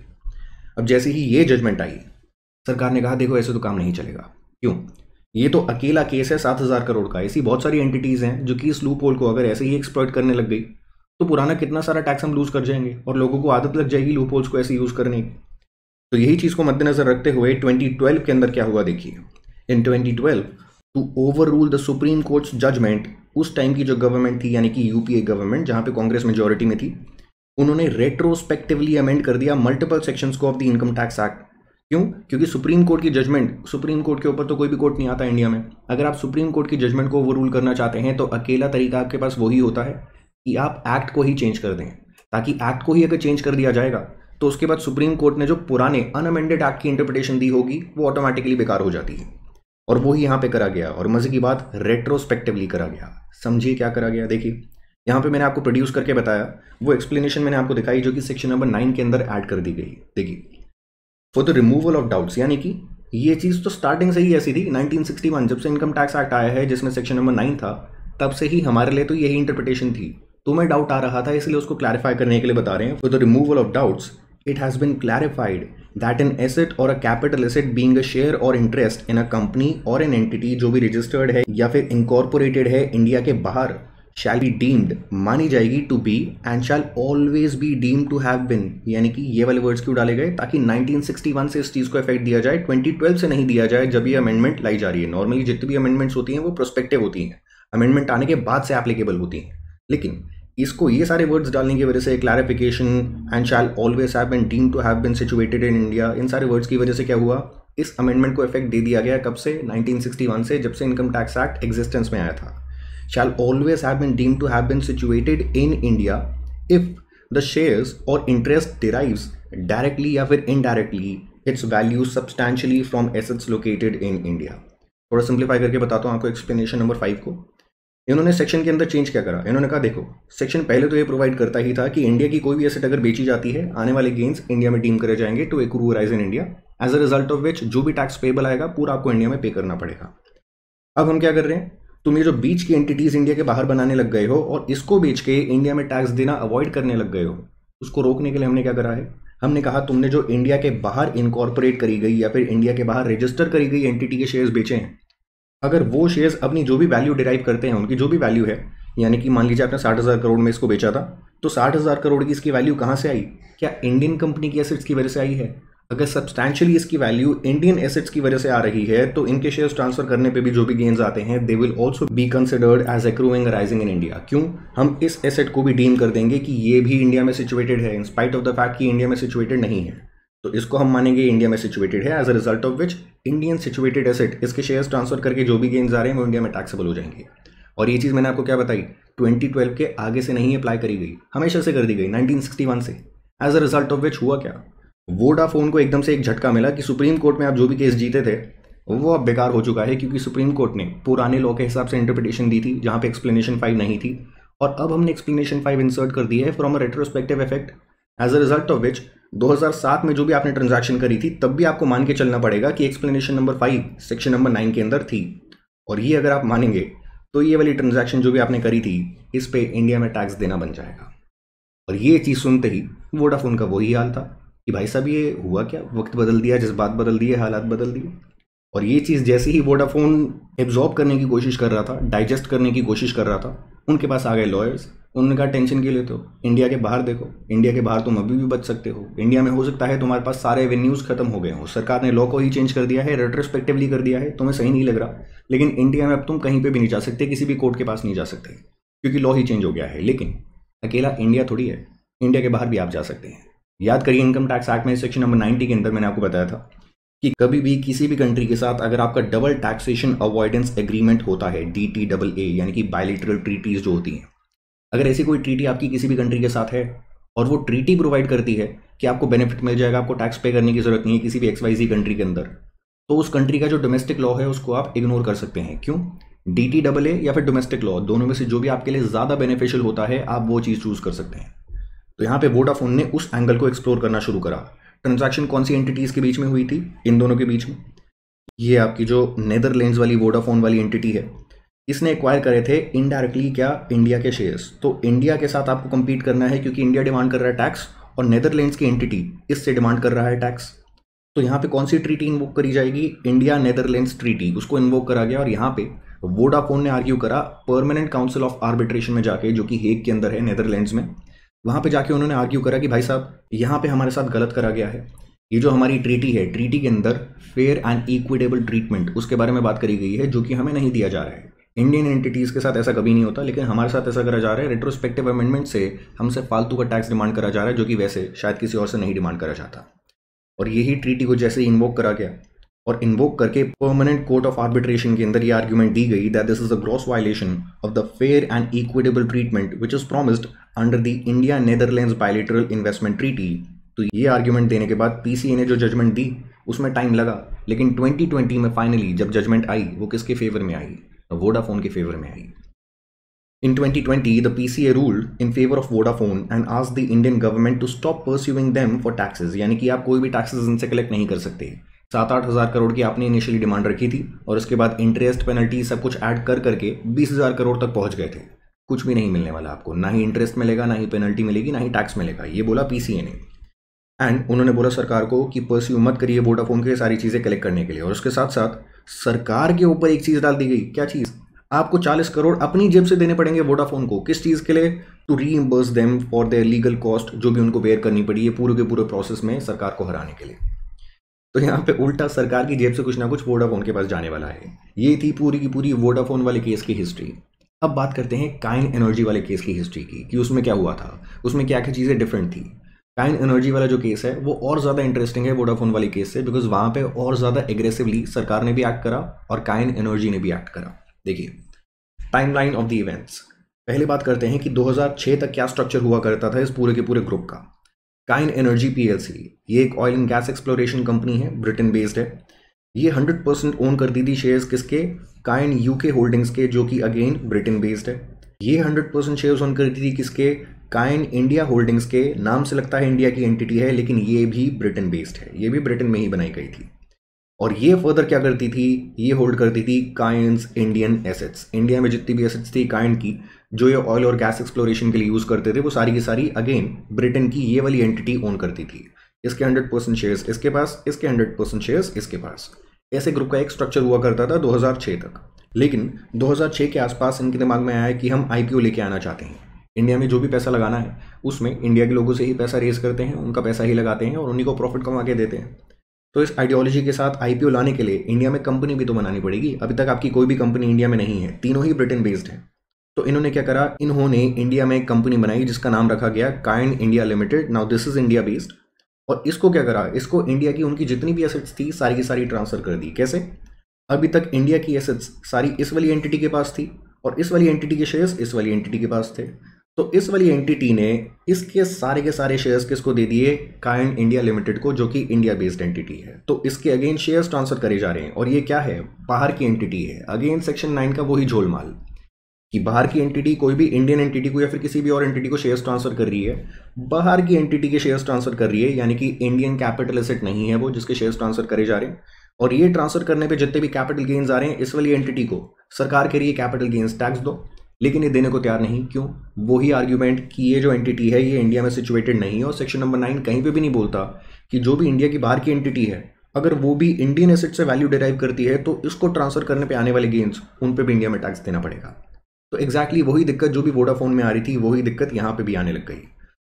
अब जैसे ही ये जजमेंट आई सरकार ने कहा देखो ऐसे तो काम नहीं चलेगा क्यों ये तो अकेला केस है सात हज़ार करोड़ का ऐसी बहुत सारी एंटिटीज़ हैं जो कि इस लूप होल को अगर ऐसे ही एक्सप्लॉइट करने लग गई तो पुराना कितना सारा टैक्स हम लूज़ कर जाएंगे और लोगों को आदत लग जाएगी लूप होल्स को ऐसे यूज़ करने की तो यही चीज़ को मद्देनजर रखते हुए 2012 के अंदर क्या हुआ देखिए in 2012 to overrule the supreme court's judgement उस टाइम की जो गवर्नमेंट थी यानी कि यूपीए गवर्नमेंट जहां पे कांग्रेस मेजोरिटी में थी उन्होंने रेट्रोस्पेक्टिवली अमेंड कर दिया मल्टीपल सेक्शंस को of the income tax act क्यों क्योंकि सुप्रीम कोर्ट की जजमेंट सुप्रीम कोर्ट के ऊपर तो कोई भी कोर्ट नहीं आता इंडिया में अगर आप सुप्रीम कोर्ट की जजमेंट को ओवर रूल करना चाहते हैं तो अकेला तरीका आपके पास वही होता है कि आप एक्ट को ही चेंज कर दें ताकि एक्ट को ही अगर चेंज कर दिया जाएगा तो उसके बाद सुप्रीम कोर्ट ने जो पुराने अनअमेंडेड एक्ट की इंटरप्रिटेशन दी होगी वो ऑटोमेटिकली बेकार हो जाती है और वो ही यहाँ पे करा गया और मज़े की बात रेट्रोस्पेक्टिवली करा गया समझिए क्या करा गया देखिए यहाँ पे मैंने आपको प्रोड्यूस करके बताया वो एक्सप्लेनेशन मैंने आपको दिखाई जो कि सेक्शन नंबर नाइन के अंदर ऐड कर दी गई देखिए for the removal of doubts यानी कि ये चीज़ तो स्टार्टिंग से ही ऐसी थी 1961 जब से इनकम टैक्स एक्ट आया है जिसमें सेक्शन नंबर नाइन था तब से ही हमारे लिए तो यही इंटरप्रिटेशन थी तो मैं डाउट आ रहा था इसलिए उसको क्लैरिफाई करने के लिए बता रहे हैं for the removal of doubts it has been clarified that an asset or a capital asset being a share or interest in a company or an entity जो भी registered है या फिर incorporated है इंडिया के बाहर शैल बी डीम्ड मानी जाएगी to be and shall always be deem to have been यानी कि ये वाले वर्ड्स क्यों डाले गए ताकि 1961 से इस चीज़ को इफेक्ट दिया जाए 2012 से नहीं दिया जाए जब ये अमेंडमेंट लाई जा रही है नॉर्मली जितनी भी अमेंडमेंट्स होती हैं वो प्रोस्पेक्टिव होती हैं अमेंडमेंट आने के बाद से एप्लीकेबल होती हैं लेकिन इसको ये सारे वर्ड्स डालने की वजह से clarification and shall always have been deemed to have been situated in India इन सारे वर्ड्स की वजह से क्या हुआ इस अमेंडमेंट को इफेक्ट दे दिया गया कब से 1961 से जब से इनकम टैक्स एक्ट एग्जिस्टेंस में आया था shall always have been deemed to have been situated in India if the shares और इंटरेस्ट डिराइव्स डायरेक्टली या फिर indirectly its value substantially from assets located in India थोड़ा सिंप्लीफाई करके बताता हूँ आपको एक्सप्लेनेशन नंबर फाइव को इन्होंने सेक्शन के अंदर चेंज क्या करा इन्होंने कहा देखो सेक्शन पहले तो ये प्रोवाइड करता ही था कि इंडिया की कोई भी एसेट अगर बेची जाती है आने वाले गेन्स इंडिया में डीम करे जाएंगे to accrue arise in India as a result of which जो भी टैक्स पेबल आएगा पूरा आपको इंडिया में पे करना पड़ेगा अब हम क्या कर रहे हैं तुम ये जो बीच की एंटिटीज इंडिया के बाहर बनाने लग गए हो और इसको बेच के इंडिया में टैक्स देना अवॉइड करने लग गए हो उसको रोकने के लिए हमने क्या करा है हमने कहा तुमने जो इंडिया के बाहर इनकॉर्पोरेट करी गई या फिर इंडिया के बाहर रजिस्टर करी गई एंटिटी के शेयर्स बेचे हैं अगर वो शेयर्स अपनी जो भी वैल्यू डिराइव करते हैं उनकी जो भी वैल्यू है यानी कि मान लीजिए आपने साठ हज़ार करोड़ में इसको बेचा था तो साठ हज़ार करोड़ की इसकी वैल्यू कहाँ से आई क्या इंडियन कंपनी की एसेट्स की वजह से आई है अगर सब्सटैशली इसकी वैल्यू इंडियन एसेट्स की वजह से आ रही है तो इनके शेयर्स ट्रांसफर करने पे भी जो भी गेंस आते हैं they will also be considered as accruing arising in India क्यों हम इस एसेट को भी डीम कर देंगे कि ये भी इंडिया में सिचुएटेड है इंस्पाइट ऑफ द फैक्ट कि इंडिया में सिचुएटेड नहीं है तो इसको हम मानेंगे इंडिया में सिचुएटेड है as a result of which Indian situated asset इसके शेयर्स ट्रांसफर करके जो भी गेंस आ रहे हैं वो इंडिया में टैक्सेबल हो जाएंगे और ये चीज़ मैंने आपको क्या बताई 2012 के आगे से नहीं अप्लाई करी गई हमेशा से कर दी गई 1961 से as a result of which हुआ क्या वोडाफोन को एकदम से एक झटका मिला कि सुप्रीम कोर्ट में आप जो भी केस जीते थे वो अब बेकार हो चुका है क्योंकि सुप्रीम कोर्ट ने पुराने लॉ के हिसाब से इंटरप्रिटेशन दी थी जहाँ पे एक्सप्लेनेशन फाइव नहीं थी और अब हमने एक्सप्लेनेशन फाइव इंसर्ट कर दी है from a retrospective effect as a result of which 2007 में जो भी आपने ट्रांजैक्शन करी थी तब भी आपको मान के चलना पड़ेगा कि explanation number five section number nine के अंदर थी और ये अगर आप मानेंगे तो ये वाली ट्रांजैक्शन जो भी आपने करी थी इस पे इंडिया में टैक्स देना बन जाएगा और ये चीज़ सुनते ही वोडाफोन का वही हाल था कि भाई साहब ये हुआ क्या वक्त बदल दिया जज्बात बदल दिए हालात बदल दिए और ये चीज़ जैसे ही वोडाफोन एब्जॉर्ब करने की कोशिश कर रहा था डाइजेस्ट करने की कोशिश कर रहा था उनके पास आ गए लॉयर्स उन्होंने कहा टेंशन के लेते हो इंडिया के बाहर देखो इंडिया के बाहर तुम अभी भी बच सकते हो इंडिया में हो सकता है तुम्हारे पास सारे एवेन्यूज़ खत्म हो गए हो सरकार ने लॉ को ही चेंज कर दिया है रेट्रोस्पेक्टिवली कर दिया है तुम्हें सही नहीं लग रहा लेकिन इंडिया में अब तुम कहीं पर भी नहीं जा सकते किसी भी कोर्ट के पास नहीं जा सकते क्योंकि लॉ ही चेंज हो गया है लेकिन अकेला इंडिया थोड़ी है इंडिया के बाहर भी आप जा सकते हैं याद करिए इनकम टैक्स एक्ट में सेक्शन नंबर नाइनटी के अंदर मैंने आपको बताया था कि कभी भी किसी भी कंट्री के साथ अगर आपका डबल टैक्सेशन अवॉइडेंस एग्रीमेंट होता है डी टी डबल ए यानी कि बायोलिटरल ट्रीटीज जो होती हैं अगर ऐसी कोई ट्रीटी आपकी किसी भी कंट्री के साथ है और वो ट्रीटी प्रोवाइड करती है कि आपको बेनिफिट मिल जाएगा आपको टैक्स पे करने की ज़रूरत नहीं है किसी भी एक्सवाइजी कंट्री के अंदर तो उस कंट्री का जो डोमेस्टिक लॉ है उसको आप इग्नोर कर सकते हैं क्यों डी टी डबल ए या फिर डोमेस्टिक लॉ दोनों में से जो भी आपके लिए ज़्यादा बेनिफिशियल होता है आप वो चीज़ चूज़ कर सकते हैं तो यहाँ पे वोडाफोन ने उस एंगल को एक्सप्लोर करना शुरू करा ट्रांजैक्शन कौन सी एंटिटीज़ के बीच में हुई थी इन दोनों के बीच में ये आपकी जो नेदरलैंड्स वाली वोडाफोन वाली एंटिटी है इसने एक्वायर करे थे इनडायरेक्टली क्या इंडिया के शेयर्स तो इंडिया के साथ आपको कम्पीट करना है क्योंकि इंडिया डिमांड कर रहा है टैक्स और नेदरलैंड्स की एंटिटी इससे डिमांड कर रहा है टैक्स तो यहाँ पे कौन सी ट्रीटी इन्वोक करी जाएगी इंडिया नेदरलैंड्स ट्रीटी उसको इन्वोक करा गया और यहाँ पे वोडाफोन ने आर्ग्यू करा परमानेंट काउंसिल ऑफ आर्बिट्रेशन में जाके जो कि हेग के अंदर है नेदरलैंड्स में वहाँ पे जाके उन्होंने आर्ग्यू करा कि भाई साहब यहाँ पे हमारे साथ गलत करा गया है ये जो हमारी ट्रीटी है ट्रीटी के अंदर फेयर एंड इक्विटेबल ट्रीटमेंट उसके बारे में बात करी गई है जो कि हमें नहीं दिया जा रहा है इंडियन एंटिटीज़ के साथ ऐसा कभी नहीं होता लेकिन हमारे साथ ऐसा करा जा रहा है रेट्रोस्पेक्टिव अमेंडमेंट से हमसे फालतू का टैक्स डिमांड करा जा रहा है जो कि वैसे शायद किसी और से नहीं डिमांड करा जाता और यही ट्रीटी को जैसे इन्वोक करा गया और इन्वोक करके परमानेंट कोर्ट ऑफ आर्बिट्रेशन के अंदर ये आर्ग्यूमेंट दी गई that this is a gross violation of the fair and equitable treatment which is promised under the India Netherlands bilateral investment treaty तो ये आर्ग्यूमेंट देने के बाद पीसीए ने जो जजमेंट दी उसमें टाइम लगा लेकिन 2020 में फाइनली जब जजमेंट आई वो किसके फेवर में आई वोडाफोन के फेवर में आई in 2020, twenty the P C A ruled in favour of Vodafone and आज the Indian government to stop pursuing them for taxes यानी कि आप कोई भी टैक्सेज इनसे कलेक्ट नहीं कर सकते सात आठ हज़ार करोड़ की आपने इनिशियली डिमांड रखी थी और उसके बाद इंटरेस्ट पेनल्टी सब कुछ ऐड कर करके बीस हज़ार करोड़ तक पहुंच गए थे कुछ भी नहीं मिलने वाला आपको ना ही इंटरेस्ट मिलेगा ना ही पेनल्टी मिलेगी ना ही टैक्स मिलेगा ये बोला पी सी ए ने एंड उन्होंने बोला सरकार को कि परस्यू मत करिए वोडाफोन के सारी चीज़ें कलेक्ट करने के लिए और उसके साथ साथ सरकार के ऊपर एक चीज़ डाल दी गई क्या चीज़ आपको 40 करोड़ अपनी जेब से देने पड़ेंगे वोडाफोन को किस चीज़ के लिए to reimburse them for their legal cost जो भी उनको बेयर करनी पड़ी है पूरे के पूरे प्रोसेस में सरकार को हराने के लिए तो यहाँ पे उल्टा सरकार की जेब से कुछ ना कुछ वोडाफोन के पास जाने वाला है ये थी पूरी की पूरी वोडाफोन वाले केस की हिस्ट्री अब बात करते हैं काइन एनर्जी वाले केस की हिस्ट्री की कि उसमें क्या हुआ था उसमें क्या क्या चीज़ें डिफरेंट थी पैन एनर्जी वाला जो केस है वो और ज़्यादा इंटरेस्टिंग है वोडाफोन वाली केस से बिकॉज वहाँ पे और ज़्यादा एग्रेसिवली सरकार ने भी एक्ट करा और काइन एनर्जी ने भी एक्ट करा देखिए टाइमलाइन ऑफ द इवेंट्स पहले बात करते हैं कि 2006 तक क्या स्ट्रक्चर हुआ करता था इस पूरे के पूरे ग्रुप का काइन एनर्जी सी ये एक oil and gas exploration company है ब्रिटेन बेस्ड है ये हंड्रेड परसेंट ओन करती थी शेयर्स किसके काइन यूके होल्डिंग्स के जो कि अगेन ब्रिटेन बेस्ड है ये हंड्रेड परसेंट शेयर्स ओन करती थी किसके काइन इंडिया होल्डिंग्स के नाम से लगता है इंडिया की एंटिटी है लेकिन ये भी ब्रिटेन बेस्ड है ये भी ब्रिटेन में ही बनाई गई थी और ये फर्दर क्या करती थी ये होल्ड करती थी काइंस इंडियन एसेट्स इंडिया में जितनी भी एसेट्स थी काइन की जो ये ऑयल और गैस एक्सप्लोरेशन के लिए यूज़ करते थे वो सारी की सारी अगेन ब्रिटेन की ये वाली एंटिटी ओन करती थी इसके हंड्रेड परसेंट शेयर्स इसके पास इसके हंड्रेड परसेंट शेयर्स इसके पास ऐसे ग्रुप का एक स्ट्रक्चर हुआ करता था 2006 तक लेकिन 2006 के आसपास इनके दिमाग में आया कि हम आईपीओ लेके आना चाहते हैं इंडिया में जो भी पैसा लगाना है उसमें इंडिया के लोगों से ही पैसा रेज करते हैं उनका पैसा ही लगाते हैं और उन्हीं को प्रॉफिट कमा के देते हैं तो इस आइडियोलॉजी के साथ आईपीओ लाने के लिए इंडिया में कंपनी भी तो बनानी पड़ेगी अभी तक आपकी कोई भी कंपनी इंडिया में नहीं है तीनों ही ब्रिटेन बेस्ड है तो इन्होंने क्या करा इन्होंने इंडिया में एक कंपनी बनाई जिसका नाम रखा गया काइंड India limited now this is India based और इसको क्या करा इसको इंडिया की उनकी जितनी भी एसेट्स थी सारी की सारी ट्रांसफर कर दी कैसे अभी तक इंडिया की एसेट्स सारी इस वाली एंटिटी के पास थी और इस वाली एंटिटी के शेयर्स इस वाली एंटिटी के पास थे तो इस वाली एंटिटी ने इसके सारे के सारे शेयर्स किसको दे दिए कायन इंडिया लिमिटेड को जो कि इंडिया बेस्ड एंटिटी है तो इसके अगेन शेयर्स ट्रांसफर करे जा रहे हैं और ये क्या है बाहर की एंटिटी है अगेन सेक्शन नाइन का वही झोलमाल कि बाहर की एंटिटी कोई भी इंडियन एंटिटी को या फिर किसी भी और एंटिटी को शेयर्स ट्रांसफर कर रही है बाहर की एंटिटी के शेयर्स ट्रांसफर कर रही है यानी कि इंडियन कैपिटल एसेट नहीं है वो जिसके शेयर्स ट्रांसफर करे जा रहे हैं और ये ट्रांसफर करने पे जितने भी कैपिटल गेन्स आ रहे हैं इस वाली एंटिटी को सरकार के लिए कैपिटल गेन्स टैक्स दो लेकिन ये देने को तैयार नहीं क्यों वही आर्ग्यूमेंट कि ये जो एंटिटी है ये इंडिया में सिचुएटेड नहीं है और सेक्शन नंबर नाइन कहीं पे भी नहीं बोलता कि जो भी इंडिया की बाहर की एंटिटी है अगर वो भी इंडियन एसेट से वैल्यू डिराइव करती है तो इसको ट्रांसफर करने पर आने वाले गेंस उन पर भी इंडिया में टैक्स देना पड़ेगा तो एक्जैक्टली exactly वही दिक्कत जो भी वोडाफोन में आ रही थी वही दिक्कत यहाँ पर भी आने लग गई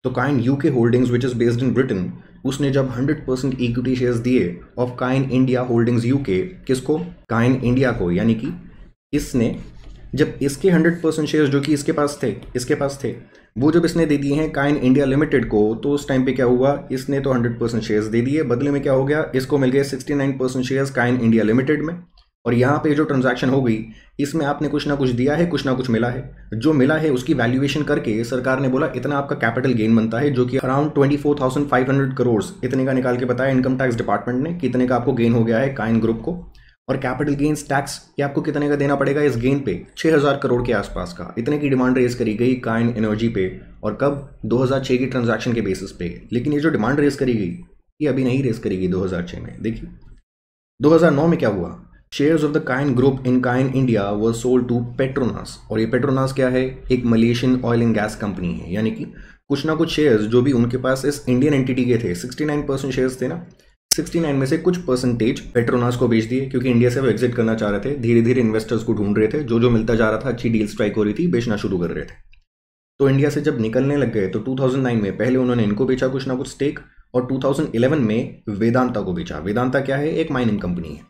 तो Cairn U K holdings which is based in Britain उसने जब 100 परसेंट इक्विटी शेयर्स दिए ऑफ काइन इंडिया होल्डिंग्स के किसको काइन इंडिया को यानी कि इसने जब इसके हंड्रेड परसेंट शेयर जो कि इसके पास थे इसके पास थे वो जब इसने दे दिए हैं काइन इंडिया लिमिटेड को तो उस टाइम पे क्या हुआ इसने तो 100 परसेंट शेयर्स दे दिए बदले में क्या हो गया इसको मिल गए 69 percent shares Cairn India limited में और यहाँ पे जो ट्रांजैक्शन हो गई इसमें आपने कुछ ना कुछ दिया है कुछ ना कुछ मिला है जो मिला है उसकी वैल्यूएशन करके सरकार ने बोला इतना आपका कैपिटल गेन बनता है जो कि अराउंड 24,500 करोड़ इतने का निकाल के बताया इनकम टैक्स डिपार्टमेंट ने कितने का आपको गेन हो गया है काइन ग्रुप को और कैपिटल गेंस टैक्स ये आपको कितने का देना पड़ेगा इस गेन पे 6000 करोड़ के आसपास का इतने की डिमांड रेज करी गई काइन एनर्जी पे और कब 2006 की ट्रांजैक्शन के बेसिस पे लेकिन ये जो डिमांड रेज करी गई ये अभी नहीं रेज करी गई 2006 में देखिए 2009 में क्या हुआ shares of the Cairn group in Cairn India वो सोल्ड टू पेट्रोनास और ये पेट्रोनास क्या है एक Malaysian oil and gas company है यानी कि कुछ ना कुछ शेयर्स जो भी उनके पास इस इंडियन एंटिटी के थे 69 परसेंट शेयर्स थे ना 69 में से कुछ परसेंटेज पेट्रोनास को बेच दिए क्योंकि इंडिया से वो एग्जिट करना चाह रहे थे धीरे धीरे इन्वेस्टर्स को ढूंढ रहे थे जो जो मिलता जा रहा था अच्छी डील स्ट्राइक हो रही थी बेचना शुरू कर रहे थे तो इंडिया से जब निकलने लग गए तो 2009 में पहले उन्होंने इनको बेचा कुछ ना कुछ स्टेक और 2011 में वेदांता को बेचा वेदांता क्या है एक माइनिंग कंपनी है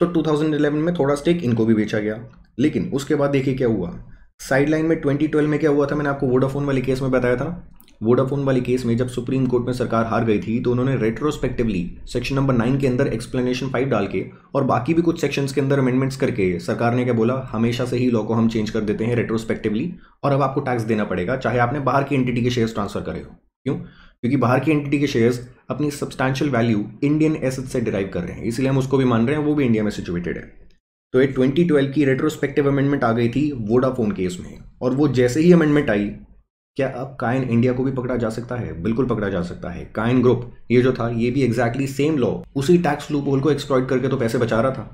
तो 2011 में थोड़ा स्टेक इनको भी बेचा गया लेकिन उसके बाद देखिए क्या हुआ साइड लाइन में 2012 में क्या हुआ था मैंने आपको वोडाफोन वाले केस में बताया था वोडाफोन वाले केस में जब सुप्रीम कोर्ट में सरकार हार गई थी तो उन्होंने रेट्रोस्पेक्टिवली सेक्शन नंबर नाइन के अंदर एक्सप्लेनेशन फाइव डाल के और बाकी भी कुछ सेक्शंस के अंदर अमेंडमेंट्स करके सरकार ने क्या बोला हमेशा से ही लॉ को हम चेंज कर देते हैं रेट्रोस्पेक्टिवली और अब आपको टैक्स देना पड़ेगा चाहे आपने बाहर की एंटिटी के शेयर्स ट्रांसफर करे हो क्यों क्योंकि बाहर की एंटिटी के शेयर्स अपनी सब्सटैशियल वैल्यू इंडियन एसेट से डिराइव कर रहे हैं इसलिए हम उसको भी मान रहे हैं वो भी इंडिया में सिचुएटेड है तो ये ट्वेंटी की रेट्रोस्पेक्टिव अमेंडमेंट आ गई थी वोडाफोन केस में और वो जैसे ही अमेंडमेंट आई क्या अब कायन इंडिया को भी पकड़ा जा सकता है बिल्कुल पकड़ा जा सकता है कायन ग्रुप ये जो था ये भी एग्जैक्टली सेम लॉ उसी टैक्स लूप होल को एक्सप्लॉइट करके तो पैसे बचा रहा था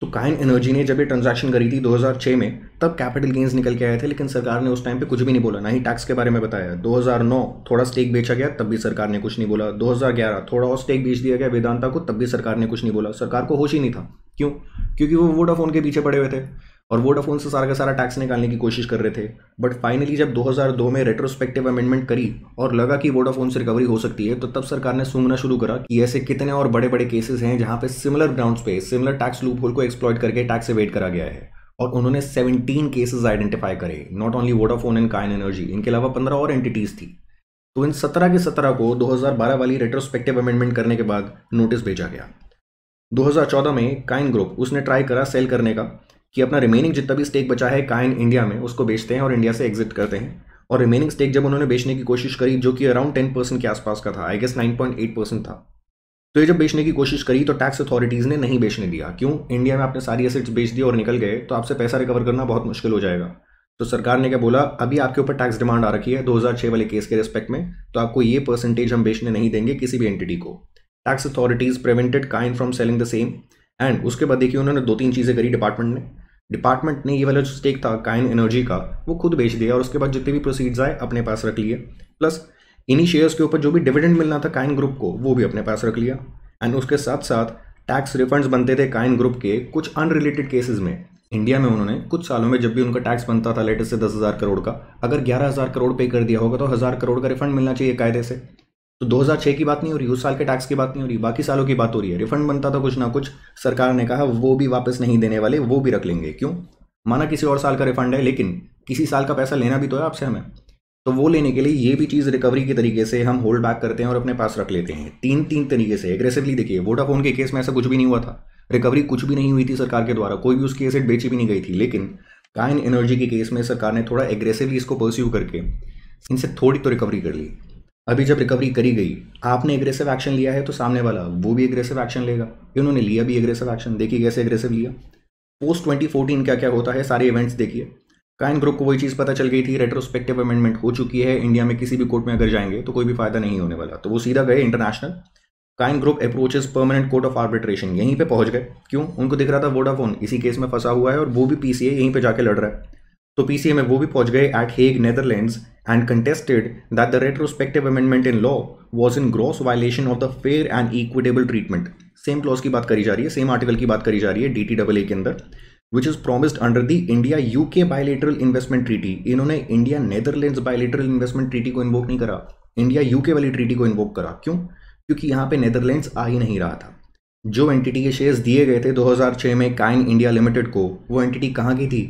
तो कायन एनर्जी ने जब ये ट्रांजैक्शन करी थी 2006 में तब कैपिटल गेंस निकल के आए थे लेकिन सरकार ने उस टाइम पे कुछ भी नहीं बोला ना ही टैक्स के बारे में बताया 2009 थोड़ा स्टेक बेचा गया तब भी सरकार ने कुछ नहीं बोला 2011 थोड़ा और स्टेक बेच दिया गया वेदांता को तब भी सरकार ने कुछ नहीं बोला सरकार को होश ही नहीं था क्यों क्योंकि वो वोडाफोन के पीछे पड़े हुए थे और वोडाफोन से सारा का सारा टैक्स निकालने की कोशिश कर रहे थे बट फाइनली जब 2002 में रेट्रोस्पेक्टिव अमेंडमेंट करी और लगा कि वोडाफोन से रिकवरी हो सकती है तो तब सरकार ने सूंघना शुरू करा कि ऐसे कितने और बड़े बड़े केसेस हैं जहां पे सिमिलर ग्राउंड पे सिमिलर टैक्स लूप होल को एक्सप्लॉइट करके टैक्स एवेड करा गया है और उन्होंने सेवनटीन केसेज आइडेंटिफाई करे not only Vodafone and Cairn energy इनके अलावा पंद्रह और एंटिटीज थी तो इन सत्रह के सत्रह को 2012 वाली रेट्रोस्पेक्टिव अमेंडमेंट करने के बाद नोटिस भेजा गया 2014 में काइन ग्रुप उसने ट्राई करा सेल करने का कि अपना रिमेनिंग जितना भी स्टेक बचा है काइन इंडिया में उसको बेचते हैं और इंडिया से एग्जिट करते हैं और रिमेनिंग स्टेक जब उन्होंने बेचने की कोशिश करी जो कि अराउंड टेन परसेंट के आसपास का था I guess nine point eight percent था तो ये जब बेचने की कोशिश करी तो टैक्स अथॉरिटीज़ ने नहीं बेचने दिया क्यों इंडिया में आपने सारी एसेट्स बेच दी और निकल गए तो आपसे पैसा रिकवर करना बहुत मुश्किल हो जाएगा तो सरकार ने क्या बोला अभी आपके ऊपर टैक्स डिमांड आ रखी है 2006 वाले केस के रिस्पेक्ट में तो आपको ये परसेंटेज हम बेचने नहीं देंगे किसी भी एंटिटी को tax authorities prevented Cairn from selling the same एंड उसके बाद देखिए उन्होंने दो तीन चीज़ें करी डिपार्टमेंट ने डिपार्टमेंट ने ये वाला जो स्टेक था काइन एनर्जी का वो खुद बेच दिया और उसके बाद जितने भी प्रोसीड्स आए अपने पास रख लिए प्लस इन्हीं शेयर्स के ऊपर जो भी डिविडेंड मिलना था काइन ग्रुप को वो भी अपने पास रख लिया एंड उसके साथ साथ टैक्स रिफंड्स बनते थे काइन ग्रुप के कुछ अनरिलेटेड केसेस में इंडिया में उन्होंने कुछ सालों में जब भी उनका टैक्स बनता था लेटेस्ट से दस हज़ार करोड़ का अगर ग्यारह हज़ार करोड़ पे कर दिया होगा तो हज़ार करोड़ का रिफंड मिलना चाहिए कायदे से तो 2006 की बात नहीं हो रही उस साल के टैक्स की बात नहीं हो रही बाकी सालों की बात हो रही है रिफंड बनता था कुछ ना कुछ सरकार ने कहा वो भी वापस नहीं देने वाले वो भी रख लेंगे क्यों माना किसी और साल का रिफंड है लेकिन किसी साल का पैसा लेना भी तो है आपसे हमें तो वो लेने के लिए ये भी चीज़ रिकवरी के तरीके से हम होल्ड बैक करते हैं और अपने पास रख लेते हैं तीन तीन तरीके से एग्रेसिवली देखिए वोडाफोन के केस में ऐसा कुछ भी नहीं हुआ था रिकवरी कुछ भी नहीं हुई थी सरकार के द्वारा कोई भी उसकी एसेट बेची भी नहीं गई थी लेकिन काइन एनर्जी के केस में सरकार ने थोड़ा एग्रेसिवली इसको परस्यू करके इनसे थोड़ी तो रिकवरी कर ली अभी जब रिकवरी करी गई आपने एग्रेसिव एक्शन लिया है तो सामने वाला वो भी एग्रेसिव एक्शन लेगा इन्होंने लिया भी एग्रेसिव एक्शन देखिए कैसे एग्रेसिव लिया पोस्ट 2014 क्या क्या होता है सारे इवेंट्स देखिए काइन ग्रुप को वही चीज़ पता चल गई थी रेट्रोस्पेक्टिव अमेंडमेंट हो चुकी है इंडिया में किसी भी कोर्ट में अगर जाएंगे तो कोई भी फायदा नहीं होने वाला तो वो सीधा गए international Cairn group approaches permanent court of arbitration यहीं पे पहुंच गए क्यों उनको दिख रहा था वोडाफोन इसी केस में फंसा हुआ है और वो भी पीसीए यहीं पे जाके लड़ रहा है तो पीसीए में वो भी पहुंच गए at Hague Netherlands and contested that the retrospective amendment in law was in gross violation of the fair and equitable treatment same clause की बात करी जा रही है सेम आर्टिकल की बात करी जा रही है डी टी डबल के अंदर which is promised under the India UK bilateral investment treaty इन्होंने India Netherlands bilateral investment treaty को इन्वोक नहीं करा इंडिया यूके वाली ट्रीटी को इन्वोक करा क्यों क्योंकि यहाँ पे नेदरलैंड्स आ ही नहीं रहा था जो एंटिटी के शेयर्स दिए गए थे 2006 में काइन इंडिया लिमिटेड को वो एंटिटी कहाँ की थी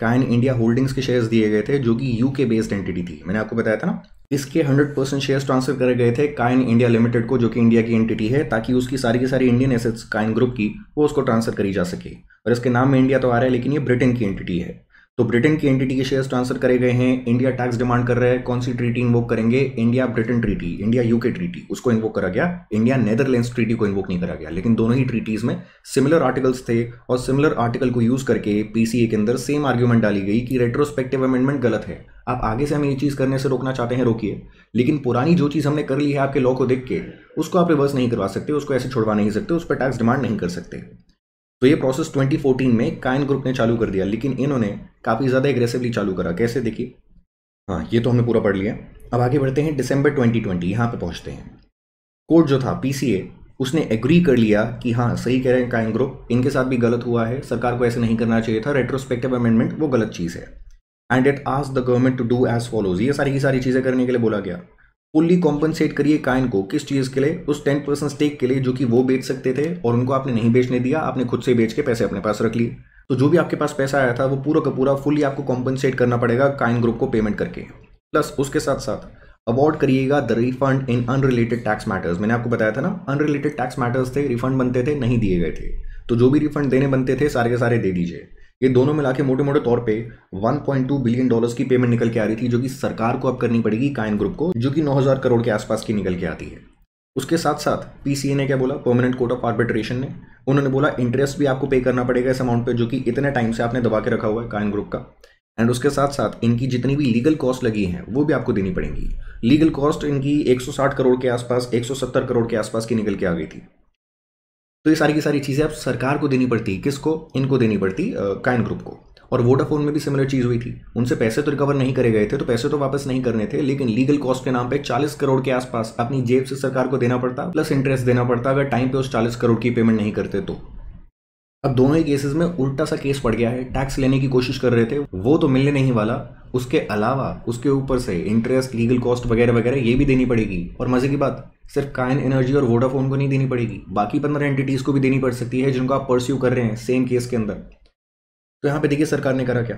काइन इंडिया होल्डिंग्स के शेयर्स दिए गए थे जो कि यूके बेस्ड एंटिटी थी मैंने आपको बताया था ना इसके 100 परसेंट शेयर्स ट्रांसफर करे गए थे काइन इंडिया लिमिटेड को जो कि इंडिया की एंटिटी है ताकि उसकी सारी की सारी इंडियन एसेट्स काइन ग्रुप की वो उसको ट्रांसफर करी जा सके और इसके नाम में इंडिया तो आ रहा है लेकिन ये ब्रिटेन की एंटिटी है तो ब्रिटेन की एंटिटी के शेयर्स ट्रांसफर करे गए हैं इंडिया टैक्स डिमांड कर रहे हैं कौन सी ट्रीटी इन्वोक करेंगे India Britain treaty India UK treaty उसको इन्वोक करा गया इंडिया नेदरलैंड्स ट्रीटी को इन्वोक नहीं करा गया लेकिन दोनों ही ट्रीटीज में सिमिलर आर्टिकल्स थे और सिमिलर आर्टिकल को यूज करके पीसीए के अंदर सेम आर्ग्यूमेंट डाली गई कि रेट्रोस्पेक्टिव अमेंडमेंट गलत है आप आगे से हमें ये चीज़ करने से रोकना चाहते हैं रोकिए लेकिन पुरानी जो चीज़ हमने कर ली है आपके लॉ को देख के उसको आप रिवर्स नहीं करवा सकते उसको ऐसे छोड़वा नहीं सकते उस पर टैक्स डिमांड नहीं कर सकते तो ये प्रोसेस 2014 में कायन ग्रुप ने चालू कर दिया लेकिन इन्होंने काफ़ी ज़्यादा एग्रेसिवली चालू करा कैसे देखिए हाँ ये तो हमने पूरा पढ़ लिया अब आगे बढ़ते हैं दिसंबर 2020 ट्वेंटी यहाँ पर पहुंचते हैं कोर्ट जो था पीसीए उसने एग्री कर लिया कि हाँ सही कह रहे हैं कायन ग्रुप इनके साथ भी गलत हुआ है सरकार को ऐसे नहीं करना चाहिए था रेट्रोस्पेक्टिव अमेंडमेंट वो गलत चीज़ है एंड इट आज the government to do as follows ये सारी की सारी चीज़ें करने के लिए बोला गया फुल्ली कॉम्पनसेट करिए काइन को किस चीज़ के लिए उस टेन परसेंट स्टेक के लिए जो कि वो बेच सकते थे और उनको आपने नहीं बेचने दिया आपने खुद से बेच के पैसे अपने पास रख लिए तो जो भी आपके पास पैसा आया था वो पूरा का पूरा फुली आपको कॉम्पनसेट करना पड़ेगा काइन ग्रुप को पेमेंट करके प्लस उसके साथ साथ अवॉर्ड करिएगा the refund in unrelated tax matters मैंने आपको बताया था ना अनरिलेटेड टैक्स मैटर्स थे रिफंड बनते थे नहीं दिए गए थे तो जो भी रिफंड देने बनते थे सारे के सारे दे दीजिए ये दोनों मिला के मोटे मोटे तौर पे 1.2 बिलियन डॉलर्स की पेमेंट निकल के आ रही थी जो कि सरकार को अब करनी पड़ेगी कायन ग्रुप को जो कि 9000 करोड़ के आसपास की निकल के आती है उसके साथ साथ पीसीए ने क्या बोला परमानेंट कोर्ट ऑफ आर्बिट्रेशन ने उन्होंने बोला इंटरेस्ट भी आपको पे करना पड़ेगा इस अमाउंट पर जो कि इतने टाइम से आपने दबा के रखा हुआ है कायन ग्रुप का एंड उसके साथ साथ इनकी जितनी भी लीगल कॉस्ट लगी है वो भी आपको देनी पड़ेगी लीगल कॉस्ट इनकी 160 करोड़ के आसपास 170 करोड़ के आसपास की निकल के आ गई थी तो ये सारी की सारी चीज़ें अब सरकार को देनी पड़ती किसको इनको देनी पड़ती काइन ग्रुप को और वोडाफोन में भी सिमिलर चीज़ हुई थी उनसे पैसे तो रिकवर नहीं करे गए थे तो पैसे तो वापस नहीं करने थे लेकिन लीगल कॉस्ट के नाम पे 40 करोड़ के आसपास अपनी जेब से सरकार को देना पड़ता प्लस इंटरेस्ट देना पड़ता अगर टाइम पे उस 40 करोड़ की पेमेंट नहीं करते तो अब दोनों ही केसेस में उल्टा सा केस पड़ गया है टैक्स लेने की कोशिश कर रहे थे वो तो मिलने नहीं वाला उसके अलावा उसके ऊपर से इंटरेस्ट लीगल कॉस्ट वगैरह वगैरह ये भी देनी पड़ेगी और मजे की बात सिर्फ कायन एनर्जी और वोडाफोन को नहीं देनी पड़ेगी बाकी पंद्रह एंटिटीज़ को भी देनी पड़ सकती है जिनको आप परस्यू कर रहे हैं सेम केस के अंदर तो यहाँ पे देखिए सरकार ने करा क्या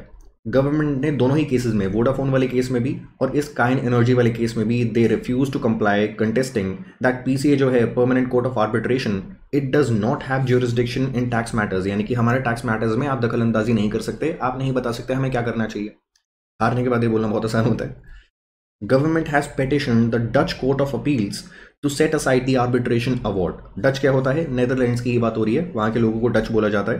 गवर्नमेंट ने दोनों ही केसेस में वोडाफोन वाले केस में भी और इस काइन एनर्जी वाले केस में भी they refuse to comply contesting that PCA जो है permanent court of arbitration it does not have jurisdiction in tax matters यानी कि हमारे टैक्स मैटर्स में आप दखलंदाजी नहीं कर सकते आप नहीं बता सकते हमें क्या करना चाहिए हारने के बाद ये बोलना बहुत आसान होता है government has petition the Dutch court of appeals to set aside the arbitration award Dutch क्या होता है नेदरलैंड्स की ही बात हो रही है वहां के लोगों को डच बोला जाता है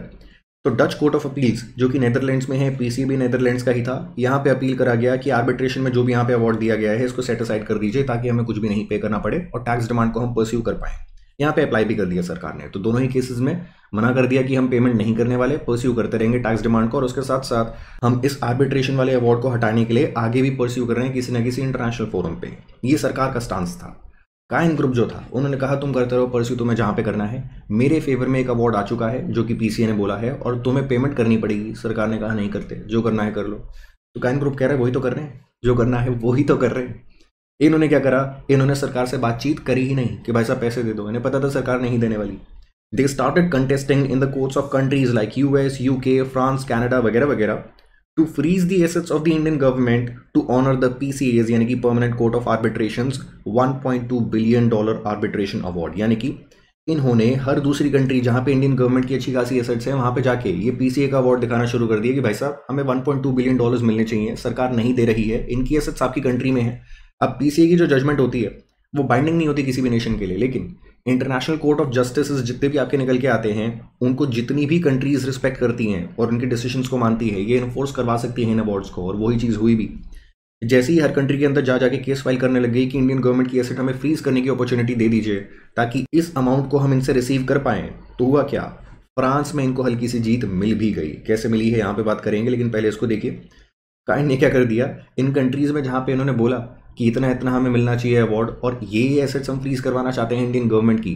तो डच कोर्ट ऑफ अपील्स जो कि नेदरलैंड्स में है पीसीबी नेदरलैंड्स का ही था यहां पे अपील करा गया कि आर्बिट्रेशन में जो भी यहाँ पे अवार्ड दिया गया है इसको सेट असाइड कर दीजिए ताकि हमें कुछ भी नहीं पे करना पड़े और टैक्स डिमांड को हम परस्यू कर पाए यहां पे अप्लाई भी कर दिया सरकार ने तो दोनों ही केसेस में मना कर दिया कि हम पेमेंट नहीं करने वाले परस्यू करते रहेंगे टैक्स डिमांड को और उसके साथ साथ हम इस आर्बिट्रेशन वाले अवार्ड को हटाने के लिए आगे भी परस्यू कर रहे हैं किसी न किसी इंटरनेशनल फोरम पे ये सरकार का स्टांस था कायन ग्रुप जो था उन्होंने कहा तुम करते रहो परस्यू तुम्हें जहाँ पे करना है मेरे फेवर में एक अवार्ड आ चुका है जो कि पीसीए ने बोला है और तुम्हें पेमेंट करनी पड़ेगी सरकार ने कहा नहीं करते जो करना है कर लो तो कायन ग्रुप कह रहे हैं वही तो कर रहे हैं जो करना है वही तो कर रहे हैं इन्होंने क्या करा इन्होंने सरकार से बातचीत करी ही नहीं कि भाई साहब पैसे दे दो इन्हें पता था सरकार नहीं देने वाली they started contesting in the courts of countries like US UK France Canada वगैरह वगैरह to freeze the assets of the Indian government to honour the PCAs, यानी कि permanent court of arbitration 1.2 billion dollar arbitration award यानी कि इन्होंने हर दूसरी कंट्री जहां पे इंडियन गवर्नमेंट की अच्छी खासी एसेट्स हैं वहां पे जाके ये पीसीए का अवार्ड दिखाना शुरू कर दिया कि भाई साहब हमें 1.2 बिलियन डॉलर्स मिलने चाहिए सरकार नहीं दे रही है इनकी एसेट्स आपकी कंट्री में है अब पीसीए की जो जजमेंट होती है वो बाइंडिंग नहीं होती किसी भी नेशन के लिए लेकिन इंटरनेशनल कोर्ट ऑफ जस्टिस जितने भी आपके निकल के आते हैं उनको जितनी भी कंट्रीज रिस्पेक्ट करती हैं और उनके डिसीजन को मानती है ये इन्फोर्स करवा सकती है इन अवार्ड्स को और वही चीज़ हुई भी जैसे ही हर कंट्री के अंदर जा जाके केस फाइल करने लग गई कि इंडियन गवर्नमेंट की एसेट हमें फ्रीज करने की अपॉर्चुनिटी दे दीजिए ताकि इस अमाउंट को हम इनसे रिसीव कर पाए तो हुआ क्या फ्रांस में इनको हल्की सी जीत मिल भी गई कैसे मिली है यहाँ पे बात करेंगे लेकिन पहले इसको देखिए काइन ने क्या कर दिया इन कंट्रीज़ में जहाँ पे इन्होंने बोला कि इतना इतना हमें मिलना चाहिए अवार्ड और ये एसेट्स हम फ्रीज करवाना चाहते हैं इंडियन गवर्नमेंट की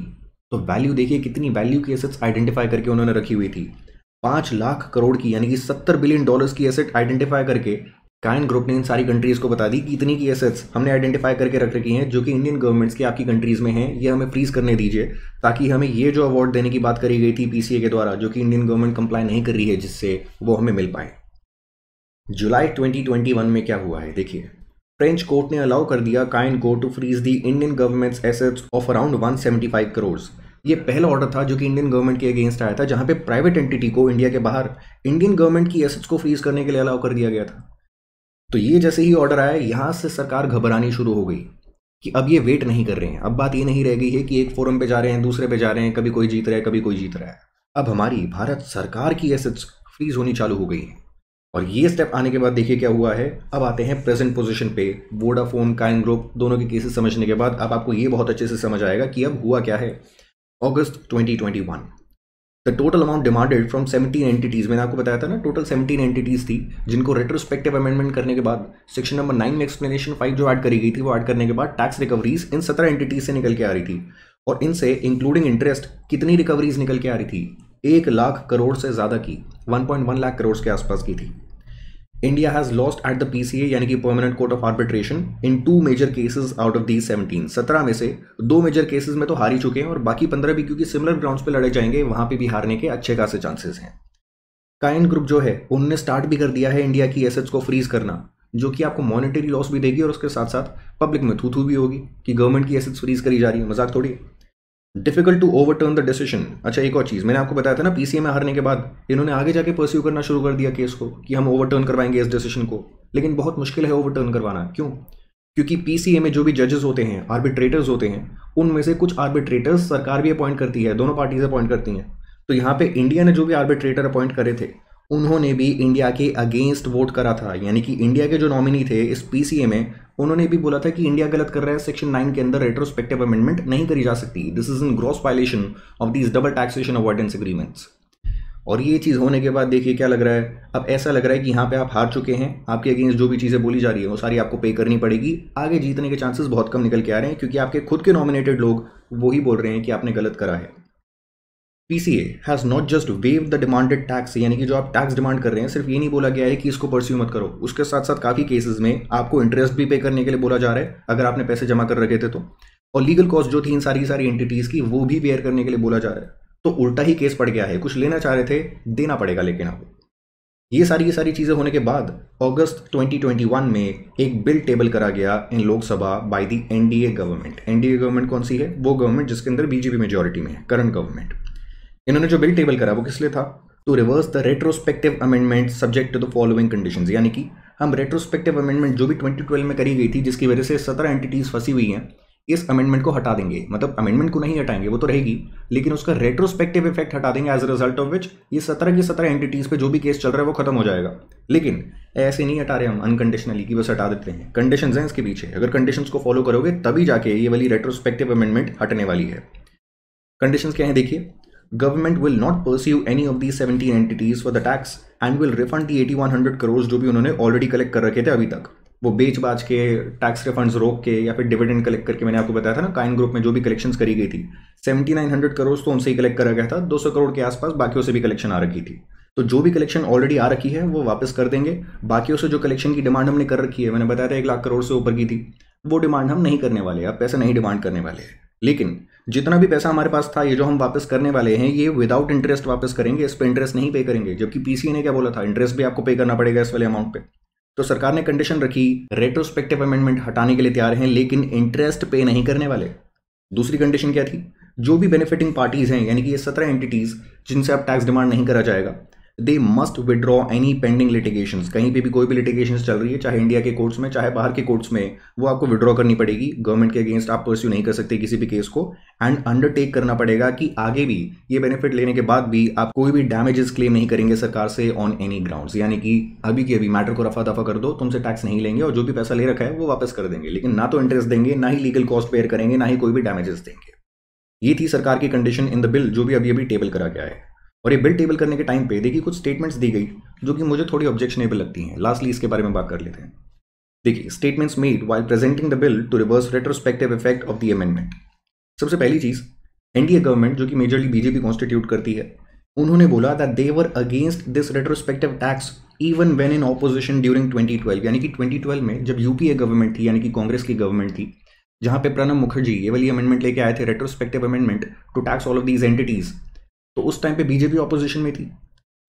तो वैल्यू देखिए कितनी वैल्यू की एसेट्स आइडेंटिफाई करके उन्होंने रखी हुई थी पांच लाख करोड़ की यानी कि सत्तर बिलियन डॉलर्स की एसेट आइडेंटिफाई करके काइन ग्रुप ने इन सारी कंट्रीज़ को बता दी कि इतनी की एसेट्स हमने आइडेंटिफाई करके रख रखी हैं जो कि इंडियन गवर्नमेंट्स की आपकी कंट्रीज़ में हैं ये हमें फ्रीज करने दीजिए ताकि हमें ये जो अवार्ड देने की बात करी गई थी पीसीए के द्वारा जो कि इंडियन गवर्नमेंट कंप्लाई नहीं कर रही है जिससे वो हमें मिल पाए जुलाई 2021 में क्या हुआ है देखिए फ्रेंच कोर्ट ने अलाउ कर दिया काइंड go to freeze the Indian government's assets of around 175 crore ये पहला ऑर्डर था जो कि इंडियन गवर्नमेंट के अगेंस्ट आया था जहां पे प्राइवेट एंटिटी को इंडिया के बाहर इंडियन गवर्नमेंट की एसेट्स को फ्रीज करने के लिए अलाउ कर दिया गया था तो ये जैसे ही ऑर्डर आया यहां से सरकार घबरानी शुरू हो गई कि अब ये वेट नहीं कर रहे हैं अब बात ये नहीं रह गई है कि एक फोरम पे जा रहे हैं दूसरे पे जा रहे हैं कभी कोई जीत रहा है कभी कोई जीत रहा है अब हमारी भारत सरकार की एसेट्स फ्रीज होनी चालू हो गई है और ये स्टेप आने के बाद देखिए क्या हुआ है अब आते हैं प्रेजेंट पोजीशन पे वोडाफोन काइन ग्रुप दोनों के केसेस समझने के बाद अब आपको ये बहुत अच्छे से समझ आएगा कि अब हुआ क्या है अगस्त 2021 the total amount demanded from 17 entities मैंने आपको बताया था ना टोटल 17 एंटिटीज थी जिनको रेट्रोस्पेक्टिव अमेंडमेंट करने के बाद सेक्शन नंबर नाइन में एक्सप्लेनेशन फाइव जो ऐड करी गई थी वो ऐड करने के बाद टैक्स रिकवरीज इन सत्रह एंटिटीज से निकल के आ रही थी और इनसे इंक्लूडिंग इंटरेस्ट कितनी रिकवरीज निकल के आ रही थी एक लाख करोड़ से ज़्यादा की 1.1 लाख करोड़ के आसपास की थी India has lost at the P यानी कि permanent court of arbitration in two major cases out of the 17 सत्रह में से दो मेजर केसेस में तो हार ही चुके हैं और बाकी पंद्रह भी क्योंकि सिमिलर ग्राउंड्स पे लड़े जाएंगे वहां पे भी हारने के अच्छे खासे चांसेस हैं काइन ग्रुप जो है उनने स्टार्ट भी कर दिया है इंडिया की एसेट्स को फ्रीज करना जो कि आपको मॉनेटरी लॉस भी देगी और उसके साथ साथ पब्लिक में थूथू भी होगी कि गवर्नमेंट की एसेट्स फ्रीज करी जा रही है मजाक थोड़ी है difficult to overturn the decision अच्छा एक और चीज़ मैंने आपको बताया था ना पीसीए में हारने के बाद इन्होंने आगे जाके परस्यू करना शुरू कर दिया केस को कि हम ओवरटर्न करवाएंगे इस डिसीजन को लेकिन बहुत मुश्किल है ओवरटर्न करवाना क्यों क्योंकि पीसीए में जो भी जजेस होते हैं आर्बिट्रेटर्स होते हैं उनमें से कुछ आर्बिट्रेटर्स सरकार भी अपॉइंट करती है दोनों पार्टीज अपॉइंट करती हैं तो यहाँ पे इंडिया ने जो भी आर्बिट्रेटर अपॉइंट करे थे उन्होंने भी इंडिया के अगेंस्ट वोट करा था यानी कि इंडिया के जो नॉमिनी थे इस पीसीए में उन्होंने भी बोला था कि इंडिया गलत कर रहा है सेक्शन नाइन के अंदर रेट्रोस्पेक्टिव अमेंडमेंट नहीं करी जा सकती this is in gross violation of this double taxation avoidance agreements और ये चीज़ होने के बाद देखिए क्या लग रहा है अब ऐसा लग रहा है कि यहाँ पे आप हार चुके हैं आपके अगेंस्ट जो भी चीज़ें बोली जा रही है वो सारी आपको पे करनी पड़ेगी आगे जीतने के चांसेस बहुत कम निकल के आ रहे हैं क्योंकि आपके खुद के नॉमिनेटेड लोग वही बोल रहे हैं कि आपने गलत करा है PCA has not just waived the demanded tax यानी कि जो आप टैक्स डिमांड कर रहे हैं सिर्फ ये नहीं बोला गया है कि इसको परस्यू मत करो उसके साथ साथ काफ़ी केसेस में आपको इंटरेस्ट भी पे करने के लिए बोला जा रहा है अगर आपने पैसे जमा कर रखे थे तो और लीगल कॉस्ट जो थी इन सारी सारी एंटिटीज़ की वो भी पेयर करने के लिए बोला जा रहा है तो उल्टा ही केस पड़ गया है कुछ लेना चाह रहे थे देना पड़ेगा लेकिन आपको ये सारी की सारी चीज़ें होने के बाद अगस्त 2021 में एक बिल टेबल करा गया in Lok Sabha by the NDA government NDA government कौन सी है वो गवर्नमेंट जिसके अंदर बीजेपी मेजोरिटी में है करंट गवर्नमेंट इन्होंने जो बिल टेबल करा वो किस लिए था to reverse the retrospective amendment subject to the following conditions यानी कि हम रेट्रोस्पेक्टिव अमेंडमेंट जो भी 2012 में करी गई थी जिसकी वजह से सत्रह एंटिटीज़ फंसी हुई हैं इस अमेंडमेंट को हटा देंगे मतलब अमेंडमेंट को नहीं हटाएंगे वो तो रहेगी लेकिन उसका रेट्रोस्पेक्टिव इफेक्ट हटा देंगे as a result of which ये सत्रह की सत्रह एंटिटीज़ पे जो भी केस चल रहा है वो खत्म हो जाएगा लेकिन ऐसे नहीं हटा रहे हम अनकंडीशनली कि बस हटा देते हैं कंडीशन हैं इसके पीछे अगर कंडीशन को फॉलो करोगे तभी जाके ये वाली रेट्रोस्पेक्टिव अमेंडमेंट हटने वाली है कंडीशन क्या है देखिए government will not pursue any of the seventeen entities for the tax and will refund the eighty one hundred crore जो भी उन्होंने ऑलरेडी कलेक्ट कर रखे थे अभी तक वो बेच बाज के टैक्स रिफंड्स रोक के या फिर डिविडेंड कलेक्ट करके मैंने आपको बताया था ना काइन ग्रुप में जो भी कलेक्शंस करी गई थी सेवेंटी नाइन हंड्रेड करोड़ तो उनसे ही कलेक्ट करा गया था दो सौ करोड़ के आसपास बाकियों से भी कलेक्शन आ रखी थी तो जो भी कलेक्शन ऑलरेडी आ रखी है वो वापस कर देंगे बाकियों से जो कलेक्शन की डिमांड हमने कर रखी है मैंने बताया था एक लाख करोड़ से ऊपर की थी वो डिमांड हम नहीं करने वाले अब पैसा नहीं डिमांड करने वाले हैं लेकिन जितना भी पैसा हमारे पास था ये जो हम वापस करने वाले हैं ये विदाउट इंटरेस्ट वापस करेंगे इस पर इंटरेस्ट नहीं पे करेंगे जबकि पीसीए ने क्या बोला था इंटरेस्ट भी आपको पे करना पड़ेगा इस वाले अमाउंट पे तो सरकार ने कंडीशन रखी रेट्रोस्पेक्टिव अमेंडमेंट हटाने के लिए तैयार हैं लेकिन इंटरेस्ट पे नहीं करने वाले दूसरी कंडीशन क्या थी जो भी बेनिफिटिंग पार्टीज हैं यानी कि ये सत्रह एंटिटीज जिनसे आप टैक्स डिमांड नहीं करा जाएगा they must withdraw any pending litigation कहीं पे भी कोई भी लिटिगेशन चल रही है चाहे इंडिया के कोर्ट्स में चाहे बाहर के कोर्ट्स में वो आपको विड्रॉ करनी पड़ेगी गवर्नमेंट के अगेंस्ट आप परस्यू नहीं कर सकते किसी भी केस को एंड अंडरटेक करना पड़ेगा कि आगे भी ये बेनिफिट लेने के बाद भी आप कोई भी डैमेजेस क्लेम नहीं करेंगे सरकार से ऑन एनी ग्राउंड यानी कि अभी की अभी मैटर को रफा दफा कर दो तुमसे टैक्स नहीं लेंगे और जो भी पैसा ले रखा है वो वापस कर देंगे लेकिन ना तो इंटरेस्ट देंगे ना ही लीगल कॉस्ट पेयर करेंगे ना ही कोई भी डैमेजेस देंगे ये थी सरकार की कंडीशन इन द बिल जो भी अभी अभी टेबल करा गया है और ये बिल टेबल करने के टाइम पे देखिए कुछ स्टेटमेंट्स दी गई जो कि मुझे थोड़ी ऑब्जेक्शनेबल लगती हैं लास्टली इसके बारे में बात कर लेते हैं देखिए statements made while presenting the bill to reverse retrospective effect of the amendment सबसे पहली चीज़ एनडीए गवर्नमेंट जो कि मेजरली बीजेपी कॉन्स्टिट्यूट करती है उन्होंने बोला that they were against this retrospective tax even when in opposition during 2012 यानी कि 2012 में जब यूपीए गवर्नमेंट थी यानी कि कांग्रेस की गवर्नमेंट थी जहां पे प्रणब मुखर्जी ये वाली अमेंडमेंट लेके आए थे retrospective amendment to tax all of these entities तो उस टाइम पे बीजेपी ऑपोजिशन में थी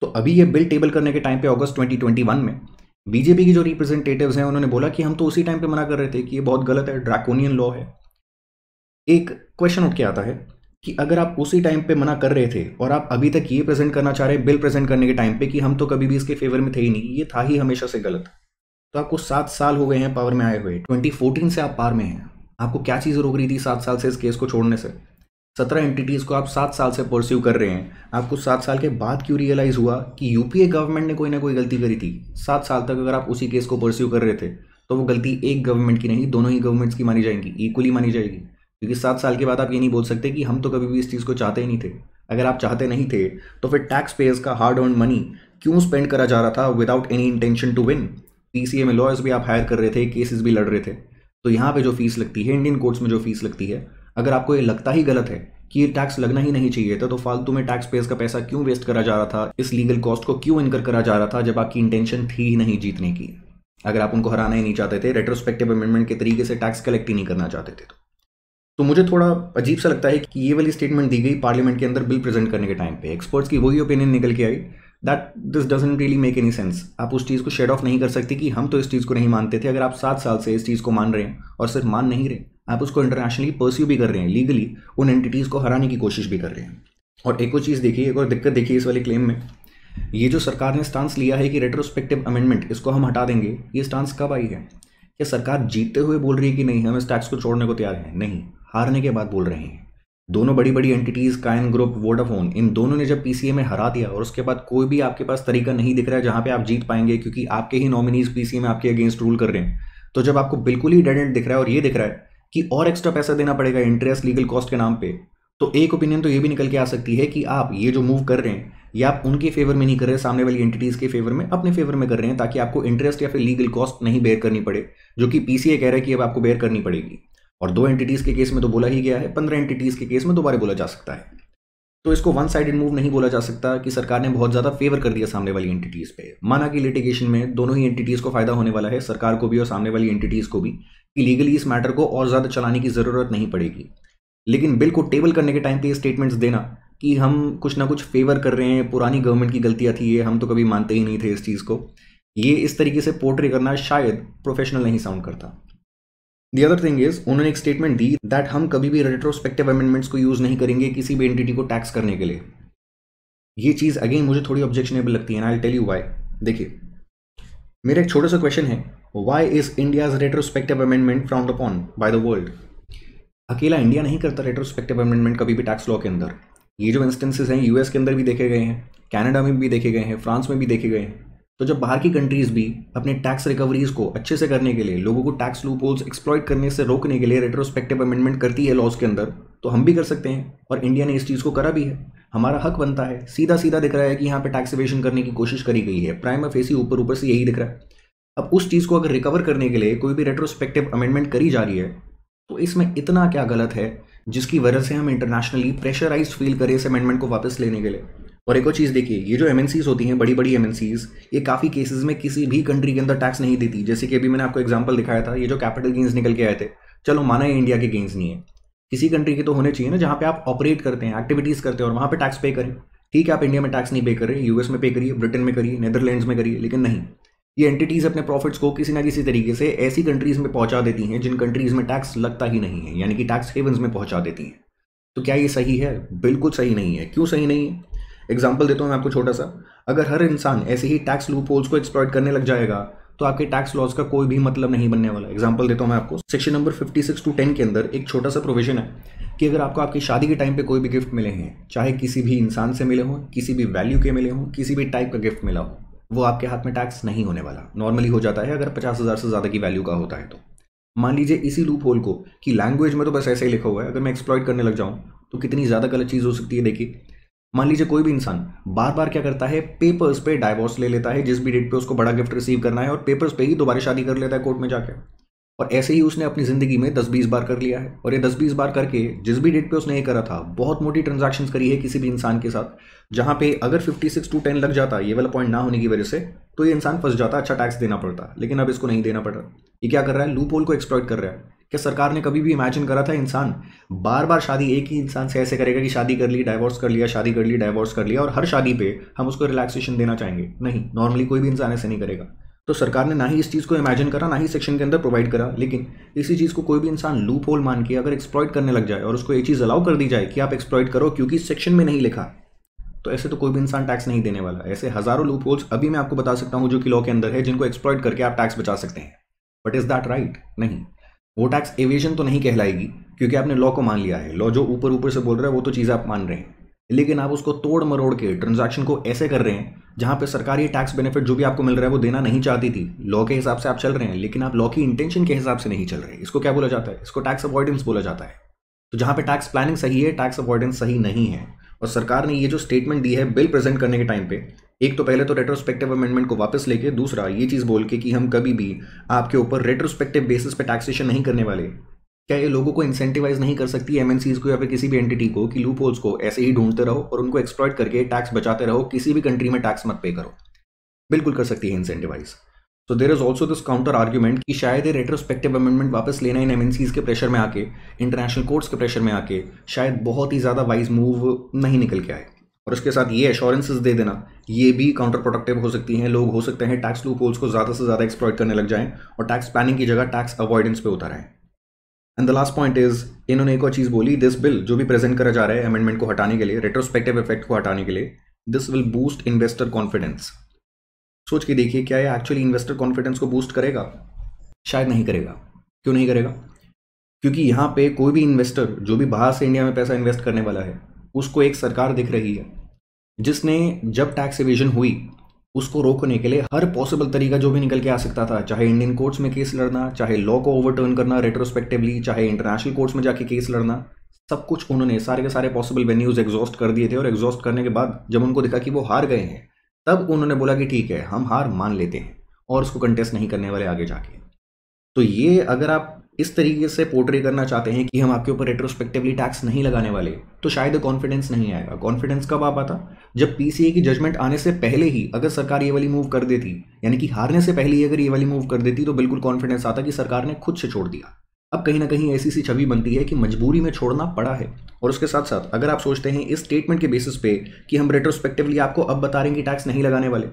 तो अभी ये बिल टेबल करने के टाइम पे अगस्त 2021 में बीजेपी की जो रिप्रेजेंटेटिव हैं उन्होंने बोला कि हम तो उसी टाइम पे मना कर रहे थे कि ये बहुत गलत है ड्राकोनियन लॉ है एक क्वेश्चन उठ के आता है कि अगर आप उसी टाइम पे मना कर रहे थे और आप अभी तक ये प्रेजेंट करना चाह रहे हैं बिल प्रेजेंट करने के टाइम पे कि हम तो कभी भी इसके फेवर में थे ही नहीं ये था ही हमेशा से गलत तो आपको सात साल हो गए हैं पावर में आए हुए 2014 से आप पार में हैं आपको क्या चीज़ रोक रही थी सात साल से इस केस को छोड़ने से सत्रह एंटिटीज़ को आप सात साल से परस्यू कर रहे हैं आपको सात साल के बाद क्यों रियलाइज़ हुआ कि यूपीए गवर्नमेंट ने कोई ना कोई गलती करी थी सात साल तक अगर आप उसी केस को परस्यू कर रहे थे तो वो गलती एक गवर्नमेंट की नहीं दोनों ही गवर्नमेंट्स की मानी जाएंगी इक्वली मानी जाएगी क्योंकि सात साल के बाद आप ये नहीं बोल सकते कि हम तो कभी भी इस चीज़ को चाहते ही नहीं थे अगर आप चाहते नहीं थे तो फिर टैक्स पेयर्स का हार्ड अर्न मनी क्यों स्पेंड करा जा रहा था without any intention to win P में लॉयर्स भी आप हायर कर रहे थे केसेस भी लड़ रहे थे तो यहाँ पे जो फीस लगती है इंडियन कोर्ट्स में जो फीस लगती है अगर आपको ये लगता ही गलत है कि ये टैक्स लगना ही नहीं चाहिए था तो फालतू में टैक्स पेयर्स का पैसा क्यों वेस्ट करा जा रहा था इस लीगल कॉस्ट को क्यों इनकर करा जा रहा था जब आपकी इंटेंशन थी ही नहीं जीतने की अगर आप उनको हराना ही नहीं चाहते थे रेट्रोस्पेक्टिव अमेंडमेंट के तरीके से टैक्स कलेक्ट ही नहीं करना चाहते थे तो तो मुझे थोड़ा अजीब सा लगता है कि ये वाली स्टेटमेंट दी गई पार्लियामेंट के अंदर बिल प्रेजेंट करने के टाइम पे एक्सपर्ट्स की वही ओपिनियन निकल के आई that this doesn't really make any sense आप उस चीज़ को शेड ऑफ नहीं कर सकती कि हम तो इस चीज़ को नहीं मानते थे अगर आप सात साल से इस चीज़ को मान रहे हैं और सिर्फ मान नहीं रहे आप उसको इंटरनेशनली परस्यू भी कर रहे हैं लीगली उन एंटिटीज़ को हराने की कोशिश भी कर रहे हैं और एक और चीज़ देखिए एक और दिक्कत देखिए इस वाले क्लेम में ये जो सरकार ने स्टांस लिया है कि रेट्रोस्पेक्टिव अमेंडमेंट इसको हम हटा देंगे ये स्टांस कब आई है क्या सरकार जीतते हुए बोल रही है कि नहीं हम इस टैक्स को छोड़ने को तैयार हैं नहीं हारने के बाद बोल रहे हैं दोनों बड़ी बड़ी एंटिटीज़ कायन ग्रुप वोडाफोन इन दोनों ने जब पीसीए में हरा दिया और उसके बाद कोई भी आपके पास तरीका नहीं दिख रहा है जहाँ पे आप जीत पाएंगे क्योंकि आपके ही नॉमिनीज पीसीए में आपके अगेंस्ट रूल कर रहे हैं तो जब आपको बिल्कुल ही डेड एंड दिख रहा है और ये दिख रहा है कि और एक्स्ट्रा पैसा देना पड़ेगा इंटरेस्ट लीगल कॉस्ट के नाम पे तो एक ओपिनियन तो ये भी निकल के आ सकती है कि आप ये जो मूव कर रहे हैं ये आप उनके फेवर में नहीं कर रहे सामने वाली एंटिटीज़ के फेवर में अपने फेवर में कर रहे हैं ताकि आपको इंटरेस्ट या फिर लीगल कॉस्ट नहीं बेयर करनी पड़े जो कि पीसीए कह रहा है कि अब आपको बेयर करनी पड़ेगी और दो एंटिटीज़ के केस में तो बोला ही गया है पंद्रह एंटिटीज़ के केस में दोबारा बोला जा सकता है तो इसको वन साइडेड मूव नहीं बोला जा सकता कि सरकार ने बहुत ज़्यादा फेवर कर दिया सामने वाली एंटिटीज़ पे माना कि लिटिगेशन में दोनों ही एंटिटीज़ को फायदा होने वाला है सरकार को भी और सामने वाली एंटिटीज़ को भी लीगली इस मैटर को और ज़्यादा चलाने की ज़रूरत नहीं पड़ेगी लेकिन बिल को टेबल करने के टाइम पे ये स्टेटमेंट्स देना कि हम कुछ ना कुछ फेवर कर रहे हैं पुरानी गवर्नमेंट की गलतियां थी ये हम तो कभी मानते ही नहीं थे इस चीज़ को ये इस तरीके से पोर्ट्रे करना शायद प्रोफेशनल नहीं साउंड करता दी अदर थिंग इज उन्होंने एक स्टेटमेंट दी दैट हम कभी भी रेट्रोस्पेक्टिव अमेंडमेंट्स को यूज़ नहीं करेंगे किसी भी एंटिटी को टैक्स करने के लिए ये चीज़ अगेन मुझे थोड़ी ऑब्जेक्शनेबल लगती है आई टेल यू वाई देखिए मेरा एक छोटा सा क्वेश्चन है why is India's retrospective amendment frowned upon by the world अकेला इंडिया नहीं करता रेट्रोस्पेक्टिव अमेंडमेंट कभी भी टैक्स लॉ के अंदर ये जो इंस्टेंसेस हैं यूएस के अंदर भी देखे गए हैं कनाडा में भी देखे गए हैं फ्रांस में भी देखे गए हैं तो जब बाहर की कंट्रीज़ भी अपने टैक्स रिकवरीज को अच्छे से करने के लिए लोगों को टैक्स लूप होल्स एक्सप्लॉयट करने से रोकने के लिए रेट्रोस्पेक्टिव अमेंडमेंट करती है लॉज के अंदर तो हम भी कर सकते हैं और इंडिया ने इस चीज़ को करा भी है हमारा हक बनता है सीधा सीधा दिख रहा है कि यहाँ पे टैक्स इवेशन करने की कोशिश करी गई है प्राइम एसी ऊपर ऊपर से यही दिख रहा है अब उस चीज़ को अगर रिकवर करने के लिए कोई भी रेट्रोस्पेक्टिव अमेंडमेंट करी जा रही है तो इसमें इतना क्या गलत है जिसकी वजह से हम इंटरनेशनली प्रेशराइज फील करें इस अमेंडमेंट को वापस लेने के लिए और एक और चीज़ देखिए ये जो एम होती हैं बड़ी बड़ी एम ये काफ़ी केसेस में किसी भी कंट्री के अंदर टैक्स नहीं देती जैसे कि अभी मैंने आपको एग्जाम्पल दिखाया था ये जो कैपिटल गेंस निकल के आए थे चलो माना ये इंडिया के गेंस नहीं है किसी कंट्री के तो होने चाहिए ना जहाँ पे आप ऑपरेट करते हैं एक्टिविटीज़ करते हैं और वहाँ पे टैक्स पे करें ठीक है आप इंडिया में टैक्स नहीं पे करें यूएस में पे करिए ब्रिटेन में करिए नेदरलैंड्स में करिए लेकिन नहीं ये एंटिटीज़ अपने प्रॉफिट्स को किसी ना किसी तरीके से ऐसी कंट्रीज़ में पहुंचा देती हैं जिन कंट्रीज़ में टैक्स लगता ही नहीं है यानी कि टैक्स हेवन में पहुंचा देती हैं तो क्या ये सही है बिल्कुल सही नहीं है क्यों सही नहीं है एग्जाम्पल देता हूँ मैं आपको छोटा सा अगर हर इंसान ऐसे ही टैक्स लूप होल्स को एक्सप्लॉइट करने लग जाएगा तो आपके टैक्स लॉज का कोई भी मतलब नहीं बनने वाला एग्जाम्पल देता हूँ मैं आपको section number six to ten के अंदर एक छोटा सा प्रोविजन है कि अगर आपको आपकी शादी के टाइम पे कोई भी गिफ्ट मिले हैं चाहे किसी भी इंसान से मिले हों किसी भी वैल्यू के मिले हों किसी भी टाइप का गिफ्ट मिला हो वो आपके हाथ में टैक्स नहीं होने वाला नॉर्मली हो जाता है अगर पचास हज़ार से ज़्यादा की वैल्यू का होता है तो मान लीजिए इसी लूप होल को कि लैंग्वेज में तो बस ऐसे ही लिखा हुआ है अगर मैं एक्सप्लॉइट करने लग जाऊँ तो कितनी ज़्यादा गलत चीज़ हो सकती है देखिए मान लीजिए कोई भी इंसान बार बार क्या करता है पेपर्स पे डाइवोर्स ले लेता है जिस भी डेट पे उसको बड़ा गिफ्ट रिसीव करना है और पेपर्स पे ही दोबारा शादी कर लेता है कोर्ट में जाकर और ऐसे ही उसने अपनी ज़िंदगी में दस बीस बार कर लिया है और ये दस बीस बार करके जिस भी डेट पे उसने ये करा था बहुत मोटी ट्रांजैक्शंस करी है किसी भी इंसान के साथ जहाँ पे अगर फिफ्टी सिक्स टू टेन लग जाता ये वाला पॉइंट ना होने की वजह से तो ये इंसान फंस जाता अच्छा टैक्स देना पड़ता लेकिन अब इसको नहीं देना पड़ रहा ये क्या कर रहा है लूप को एक्सप्लॉइट कर रहा है क्या सरकार ने कभी भी इमेजिन करा था इंसान बार बार शादी एक ही इंसान से ऐसे करेगा कि शादी कर ली डाइवोर्स कर लिया शादी कर ली डाइवोर्स कर लिया और हर शादी पे हम उसको रिलैक्सेशन देना चाहेंगे नहीं नॉर्मली कोई भी इंसान ऐसे नहीं करेगा तो सरकार ने ना ही इस चीज़ को इमेजिन करा ना ही सेक्शन के अंदर प्रोवाइड करा लेकिन इसी चीज़ को कोई भी इंसान लूप होल मान के अगर एक्सप्लॉइट करने लग जाए और उसको ये चीज़ अलाउ कर दी जाए कि आप एक्सप्लॉइट करो क्योंकि सेक्शन में नहीं लिखा तो ऐसे तो कोई भी इंसान टैक्स नहीं देने वाला ऐसे हज़ारों लूप होल्स अभी मैं आपको बता सकता हूँ जो कि लॉ के अंदर है जिनको एक्सप्लॉइट करके आप टैक्स बचा सकते हैं बट इज़ दैट राइट नहीं वो टैक्स एवेजन तो नहीं कहलाएगी क्योंकि आपने लॉ को मान लिया है लॉ जो ऊपर ऊपर से बोल रहा है वो तो चीज़ आप मान रहे हैं लेकिन आप उसको तोड़ मरोड़ के ट्रांजैक्शन को ऐसे कर रहे हैं जहां पे सरकार ये टैक्स बेनिफिट जो भी आपको मिल रहा है वो देना नहीं चाहती थी लॉ के हिसाब से आप चल रहे हैं लेकिन आप लॉ की इंटेंशन के हिसाब से नहीं चल रहे इसको क्या बोला जाता है इसको टैक्स अवॉइडेंस बोला जाता है तो जहां पर टैक्स प्लानिंग सही है टैक्स अवॉइडेंस सही नहीं है और सरकार ने ये जो स्टेटमेंट दी है बिल प्रेजेंट करने के टाइम पे एक तो पहले तो रेट्रोस्पेक्टिव अमेंडमेंट को वापस लेके दूसरा ये चीज़ बोल के कि हम कभी भी आपके ऊपर रेट्रोस्पेक्टिव बेसिस पे टैक्सेशन नहीं करने वाले क्या ये लोगों को इंसेंटिवाइज नहीं कर सकती एमएनसीज को या फिर किसी भी एंटिटी को कि लूप होल्स को ऐसे ही ढूंढते रहो और उनको एक्सप्लॉइट करके टैक्स बचाते रहो किसी भी कंट्री में टैक्स मत पे करो बिल्कुल कर सकती है incentivise so there is also this counter argument कि शायद ये रेट्रोस्पेक्टिव अमेंडमेंट वापस लेना इन एमएनसीज के प्रेशर में आके इंटरनेशनल कोर्ट्स के प्रेशर में आके शायद बहुत ही ज़्यादा वाइज मूव नहीं निकल के आए और उसके साथ ये एश्योरेंसेज दे देना ये भी काउंटर प्रोडक्टिव हो सकती हैं लोग हो सकते हैं टैक्स लूप होल्स को ज़्यादा से ज़्यादा एक्सप्लॉइट करने लग जाएं और टैक्स प्लानिंग की जगह टैक्स अवॉइडेंस पे उतर आएँ and the last point is इन्होंने एक और चीज़ बोली दिस बिल जो भी प्रेजेंट करा जा रहा है अमेंडमेंट को हटाने के लिए रेट्रोस्पेक्टिव इफेक्ट को हटाने के लिए this will boost investor confidence सोच के देखिए क्या ये एक्चुअली इन्वेस्टर कॉन्फिडेंस को बूस्ट करेगा शायद नहीं करेगा क्यों नहीं करेगा क्योंकि यहाँ पे कोई भी इन्वेस्टर जो भी बाहर से इंडिया में पैसा इन्वेस्ट करने वाला है उसको एक सरकार दिख रही है जिसने जब टैक्स एविजन हुई उसको रोकने के लिए हर पॉसिबल तरीका जो भी निकल के आ सकता था चाहे इंडियन कोर्ट्स में केस लड़ना चाहे लॉ को ओवरटर्न करना रेट्रोस्पेक्टिवली चाहे इंटरनेशनल कोर्ट्स में जाके केस लड़ना सब कुछ उन्होंने सारे के सारे पॉसिबल वेन्यूज़ एग्जॉस्ट कर दिए थे और एग्जॉस्ट करने के बाद जब उनको दिखा कि वो हार गए हैं तब उन्होंने बोला कि ठीक है हम हार मान लेते हैं और उसको कंटेस्ट नहीं करने वाले आगे जाके तो ये अगर आप इस तरीके से पोर्ट्रे करना चाहते हैं कि हम आपके ऊपर रेट्रोस्पेक्टिवली टैक्स नहीं लगाने वाले तो शायद कॉन्फिडेंस नहीं आएगा कॉन्फिडेंस कब आ पाता जब पीसीए की जजमेंट आने से पहले ही अगर सरकार ये वाली मूव कर देती यानी कि हारने से पहले ही अगर ये वाली मूव कर देती तो बिल्कुल कॉन्फिडेंस आता कि सरकार ने खुद से छोड़ दिया अब कहीं ना कहीं ऐसी सी छवि बनती है कि मजबूरी में छोड़ना पड़ा है और उसके साथ साथ अगर आप सोचते हैं इस स्टेटमेंट के बेसिस पे कि हम रेट्रोस्पेक्टिवली आपको अब बता रहे हैं कि टैक्स नहीं लगाने वाले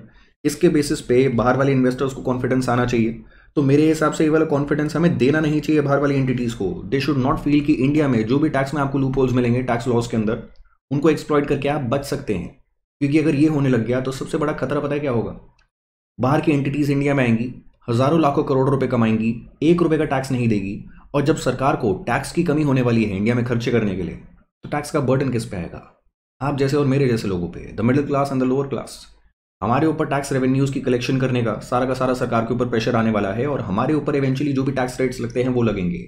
इसके बेसिस पे बाहर वाले इन्वेस्टर्स को कॉन्फिडेंस आना चाहिए तो मेरे हिसाब से ये वाला कॉन्फिडेंस हमें देना नहीं चाहिए बाहर वाली एंटिटीज़ को दे शुड नॉट फील कि इंडिया में जो भी टैक्स में आपको लूप होल्स मिलेंगे टैक्स लॉस के अंदर उनको एक्सप्लॉयट करके आप बच सकते हैं क्योंकि अगर ये होने लग गया तो सबसे बड़ा खतरा पता है क्या होगा बाहर की एंटिटीज़ इंडिया में आएंगी हज़ारों लाखों करोड़ रुपए कमाएंगी एक रुपए का टैक्स नहीं देगी और जब सरकार को टैक्स की कमी होने वाली है इंडिया में खर्चे करने के लिए तो टैक्स का बर्डन किस पे आएगा आप जैसे और मेरे जैसे लोगों पे the middle class and the lower class हमारे ऊपर टैक्स रेवेन्यूज़ की कलेक्शन करने का सारा का सारा सरकार के ऊपर प्रेशर आने वाला है और हमारे ऊपर इवेंचुअली जो भी टैक्स रेट्स लगते हैं वो लगेंगे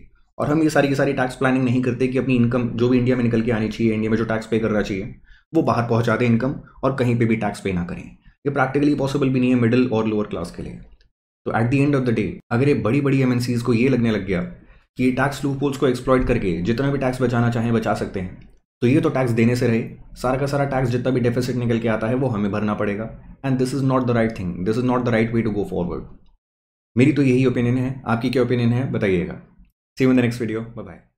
और हम ये सारी की सारी टैक्स प्लानिंग नहीं करते कि अपनी इनकम जो भी इंडिया में निकल के आनी चाहिए इंडिया में जो टैक्स पे करना चाहिए वो बाहर पहुंचा दें इनकम और कहीं पर भी टैक्स पे ना करें ये प्रैक्टिकली पॉसिबल भी नहीं है मिडिल और लोअर क्लास के लिए तो at the end of the day अगर ये बड़ी बड़ी एम को ये लगने लग गया कि ये टैक्स लूप को एक्सप्लॉयट करके जितना भी टैक्स बचाना चाहें बचा सकते हैं तो ये तो टैक्स देने से रहे सारा का सारा टैक्स जितना भी डेफिसिट निकल के आता है वो हमें भरना पड़ेगा and this is not the right thing this is not the right way to go forward मेरी तो यही ओपिनियन है आपकी क्या ओपिनियन है बताइएगा see in the next video bye bye